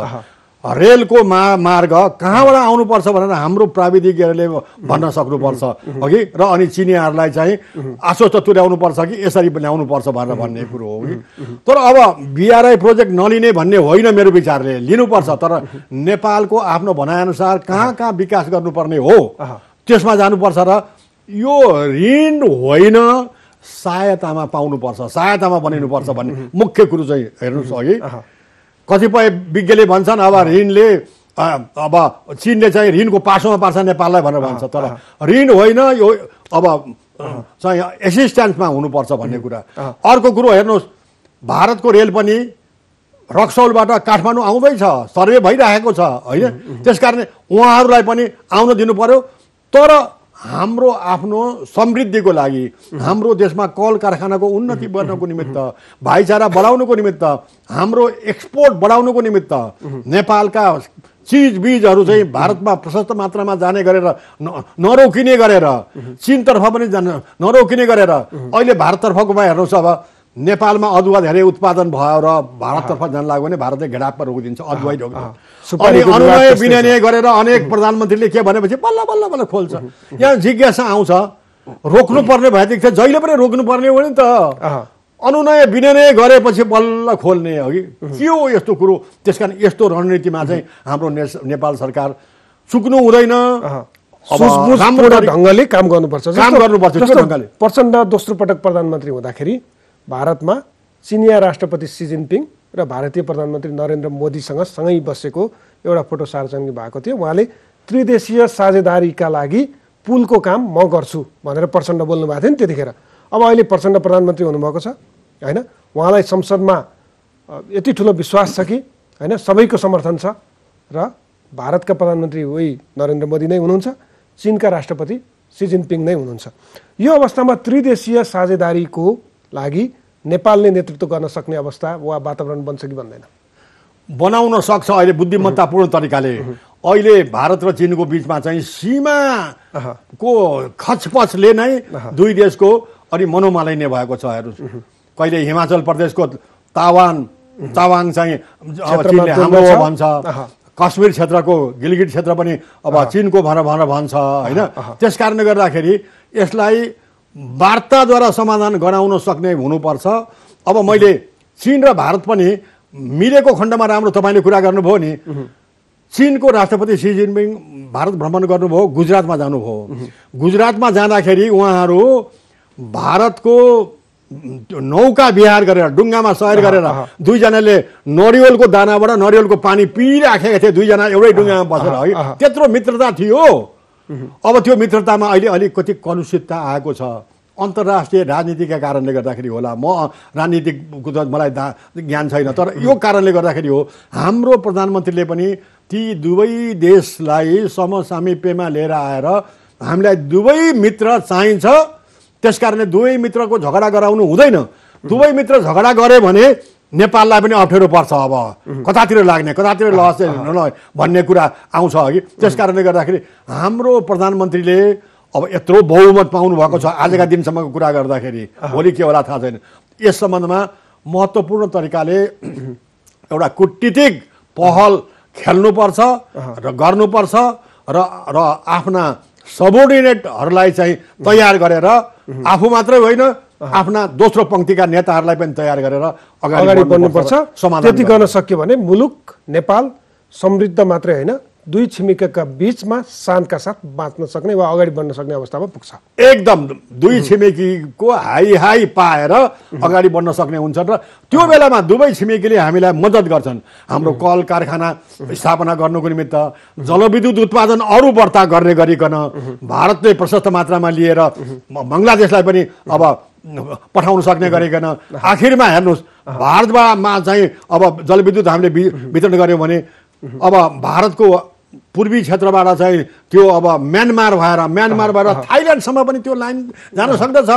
रेलको मा मार्ग कहाँबाट आउनुपर्छ भनेर हाम्रो प्राविधिकहरूले भन्न सक्नुपर्छ कि र अनि चिनियाहरूलाई चाहिँ आश्वस्त पर्छ कि यसरी ल्याउनुपर्छ भनेर भन्ने कुरो हो कि तर अब बिआरआई प्रोजेक्ट नलिने भन्ने होइन मेरो विचारले लिनुपर्छ तर नेपालको आफ्नो भनाइअनुसार कहाँ कहाँ विकास गर्नुपर्ने हो त्यसमा जानुपर्छ र यो ऋण होइन सहायतामा पाउनुपर्छ सहायतामा बनिनुपर्छ भन्ने मुख्य कुरो चाहिँ हेर्नुहोस् अघि कतिपय विज्ञले भन्छन् अब ऋणले अब चिनले चाहिँ ऋणको पासोमा पार्छ नेपाललाई भनेर भन्छ तर ऋण होइन यो अब चाहिँ एसिस्टेन्समा हुनुपर्छ भन्ने कुरा अर्को कुरो हेर्नुहोस् भारतको रेल पनि रक्सौलबाट काठमाडौँ आउँदैछ सर्वे भइराखेको छ होइन त्यस कारण उहाँहरूलाई पनि आउन दिनु पर्यो तर हाम्रो आफ्नो समृद्धिको लागि हाम्रो देशमा कल कारखानाको उन्नति गर्नको निमित्त भाइचारा बढाउनुको निमित्त हाम्रो एक्सपोर्ट बढाउनुको निमित्त नेपालका चिजबिजहरू चाहिँ भारतमा प्रशस्त मात्रामा जाने गरेर नरोकिने गरेर चिनतर्फ पनि जान नरोकिने गरेर अहिले भारततर्फको भारततर्फकोमा हेर्नुहोस् अब नेपालमा अदुवा धेरै उत्पादन भयो र भारततर्फ जान लाग्यो भने भारतले घेडापमा रोकिदिन्छ अदुवा अनि अनुनय गरेर अनेक प्रधानमन्त्रीले के भनेपछि बल्ल बल्ल बल्ल खोल्छ यहाँ जिज्ञासा आउँछ रोक्नुपर्ने भएदेखि जहिले पनि रोक्नुपर्ने हो नि त अनुनय विनिनय गरेपछि बल्ल खोल्ने हो कि के हो यस्तो कुरो त्यस कारण यस्तो रणनीतिमा चाहिँ हाम्रो नेपाल सरकार चुक्नु हुँदैन ढङ्गले काम गर्नुपर्छ काम गर्नुपर्छ प्रचण्ड दोस्रो पटक प्रधानमन्त्री हुँदाखेरि भारतमा चिनिया राष्ट्रपति सी जिनपिङ र भारतीय प्रधानमन्त्री नरेन्द्र मोदीसँग सँगै बसेको एउटा फोटो सार्वजनिक भएको थियो उहाँले त्रिदेशीय साझेदारीका लागि पुलको काम म गर्छु भनेर प्रचण्ड बोल्नु भएको थियो नि त्यतिखेर अब अहिले प्रचण्ड प्रधानमन्त्री हुनुभएको छ होइन उहाँलाई संसदमा यति ठुलो विश्वास छ कि होइन सबैको समर्थन छ र भारतका प्रधानमन्त्री वही नरेन्द्र मोदी नै हुनुहुन्छ चिनका राष्ट्रपति सी जिनपिङ नै हुनुहुन्छ यो अवस्थामा त्रिदेशीय साझेदारीको लागि नेपालले नेतृत्व गर्न सक्ने अवस्था वा वातावरण बन्छ कि बन्दैन बनाउन सक्छ अहिले बुद्धिमत्तापूर्ण तरिकाले अहिले भारत र चिनको बिचमा चाहिँ सीमा को खचपचले नै दुई देशको अनि मनोमालिन्य भएको छ हेर्नुहोस् कहिले हिमाचल प्रदेशको तावान तावाङ चाहिँ हाम्रो भन्छ कश्मीर क्षेत्रको गिलगिट क्षेत्र पनि अब चिनको भनेर भनेर भन्छ होइन त्यस कारणले गर्दाखेरि यसलाई वार्ताद्वारा समाधान गराउन सक्ने हुनुपर्छ अब मैले चिन र भारत पनि मिलेको खण्डमा राम्रो तपाईँले कुरा गर्नुभयो नि चिनको राष्ट्रपति सी जिनपिङ भारत भ्रमण गर्नुभयो गुजरातमा जानुभयो गुजरातमा जाँदाखेरि उहाँहरू भारतको नौका विहार गरेर डुङ्गामा सहर गरेर दुईजनाले नरिवलको दानाबाट नरिवलको पानी पिइराखेका थिए दुईजना एउटै डुङ्गामा बसेर है त्यत्रो मित्रता थियो अब त्यो मित्रतामा अहिले अलिकति कलुषितता आएको छ अन्तर्राष्ट्रिय राजनीतिका कारणले गर्दाखेरि होला म राजनीतिक मलाई दा ज्ञान छैन तर यो कारणले गर्दाखेरि हो हाम्रो प्रधानमन्त्रीले पनि ती दुवै देशलाई समसामिप्यमा लिएर आएर हामीलाई दुवै मित्र चाहिन्छ त्यस कारणले दुवै मित्रको झगडा गराउनु हुँदैन दुवै मित्र झगडा गरे भने नेपाललाई पनि अप्ठ्यारो पर्छ अब कतातिर लाग्ने कतातिर लस भन्ने कुरा आउँछ अघि त्यस कारणले गर्दाखेरि हाम्रो प्रधानमन्त्रीले अब यत्रो बहुमत पाउनु भएको छ आजका दिनसम्मको कुरा गर्दाखेरि भोलि के होला थाहा छैन यस सम्बन्धमा महत्त्वपूर्ण तरिकाले एउटा कुटनीतिक पहल खेल्नुपर्छ र गर्नुपर्छ र र आफ्ना सबोर्डिनेटहरूलाई चाहिँ तयार गरेर आफू मात्रै होइन आफ्ना दोस्रो पङ्क्तिका नेताहरूलाई पनि तयार गरेर अगाडि बढ्नुपर्छ त्यति गर्न सक्यो भने मुलुक नेपाल समृद्ध मात्रै होइन दुई छिमेकीका बिचमा शान्तका साथ बाँच्न सक्ने वा अगाडि बढ्न सक्ने अवस्थामा पुग्छ एकदम दुई छिमेकीको हाई हाई पाएर अगाडि बढ्न सक्ने हुन्छन् र त्यो बेलामा दुवै छिमेकीले हामीलाई मद्दत गर्छन् हाम्रो कल कारखाना स्थापना गर्नुको निमित्त जलविद्युत उत्पादन अरू बढ्ता गर्ने गरिकन भारतले प्रशस्त मात्रामा लिएर बङ्गलादेशलाई पनि अब पठाउन सक्ने गरिकन आखिरमा हेर्नुहोस् भारतमा चाहिँ अब जलविद्युत हामीले वितरण गऱ्यौँ भने अब भारतको पूर्वी क्षेत्रबाट चाहिँ त्यो अब म्यानमार भएर म्यानमारबाट थाइल्यान्डसम्म पनि त्यो लाइन जान सक्दछ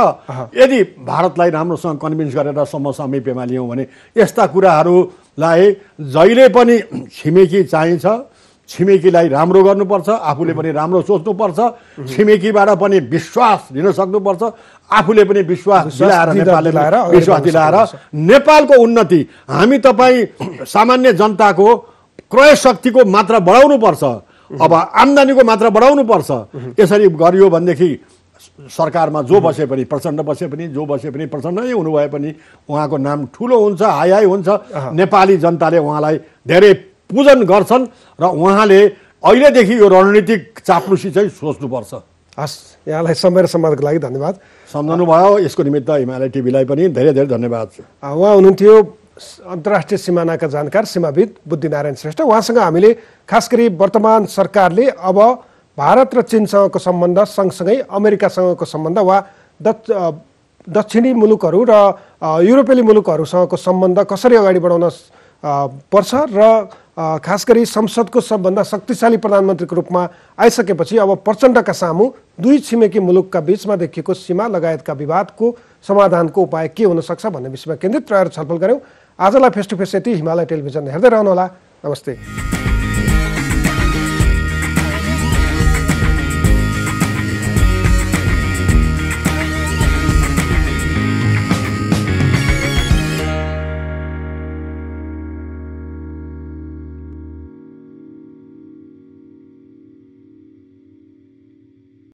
यदि भारतलाई राम्रोसँग कन्भिन्स गरेर सम्म समीपमा लियौँ भने यस्ता कुराहरूलाई जहिले पनि छिमेकी चाहिन्छ छिमेकीलाई राम्रो गर्नुपर्छ आफूले पनि राम्रो सोच्नुपर्छ छिमेकीबाट पनि विश्वास लिन सक्नुपर्छ आफूले पनि विश्वास दिलाएर नेपालले विश्वास दिलाएर नेपालको उन्नति हामी तपाईँ सामान्य जनताको क्रय शक्तिको मात्रा बढाउनुपर्छ अब आम्दानीको मात्रा बढाउनुपर्छ यसरी गरियो भनेदेखि सरकारमा जो बसे पनि प्रचण्ड बसे पनि जो बसे पनि प्रचण्ड नै हुनुभए पनि उहाँको नाम ठुलो हुन्छ हाई हाई हुन्छ नेपाली जनताले उहाँलाई धेरै पूजन गर्छन् र उहाँले अहिलेदेखि यो रणनीतिक चाप्लुसी चाहिँ सोच्नुपर्छ हस् यहाँलाई समय र सम्वादको लागि धन्यवाद सम्झाउनु भयो यसको निमित्त हिमालय टिभीलाई पनि धेरै धेरै धन्यवाद उहाँ हुनुहुन्थ्यो अन्तर्राष्ट्रिय सिमानाका जानकार सीमाविद बुद्धिनारायण श्रेष्ठ उहाँसँग हामीले खास गरी वर्तमान सरकारले अब भारत र चिनसँगको सम्बन्ध सँगसँगै अमेरिकासँगको सम्बन्ध वा दक्षिणी मुलुकहरू र युरोपेली मुलुकहरूसँगको सम्बन्ध कसरी अगाडि बढाउन पर्छ र खास गरी संसदको सबभन्दा शक्तिशाली प्रधानमन्त्रीको रूपमा आइसकेपछि अब प्रचण्डका सामु दुई छिमेकी मुलुकका बिचमा देखिएको सीमा लगायतका विवादको समाधानको उपाय के हुनसक्छ भन्ने विषयमा केन्द्रित रहेर छलफल गऱ्यौँ आजलाई फेस टु फेस यति हिमालय टेलिभिजन हेर्दै रहनुहोला नमस्ते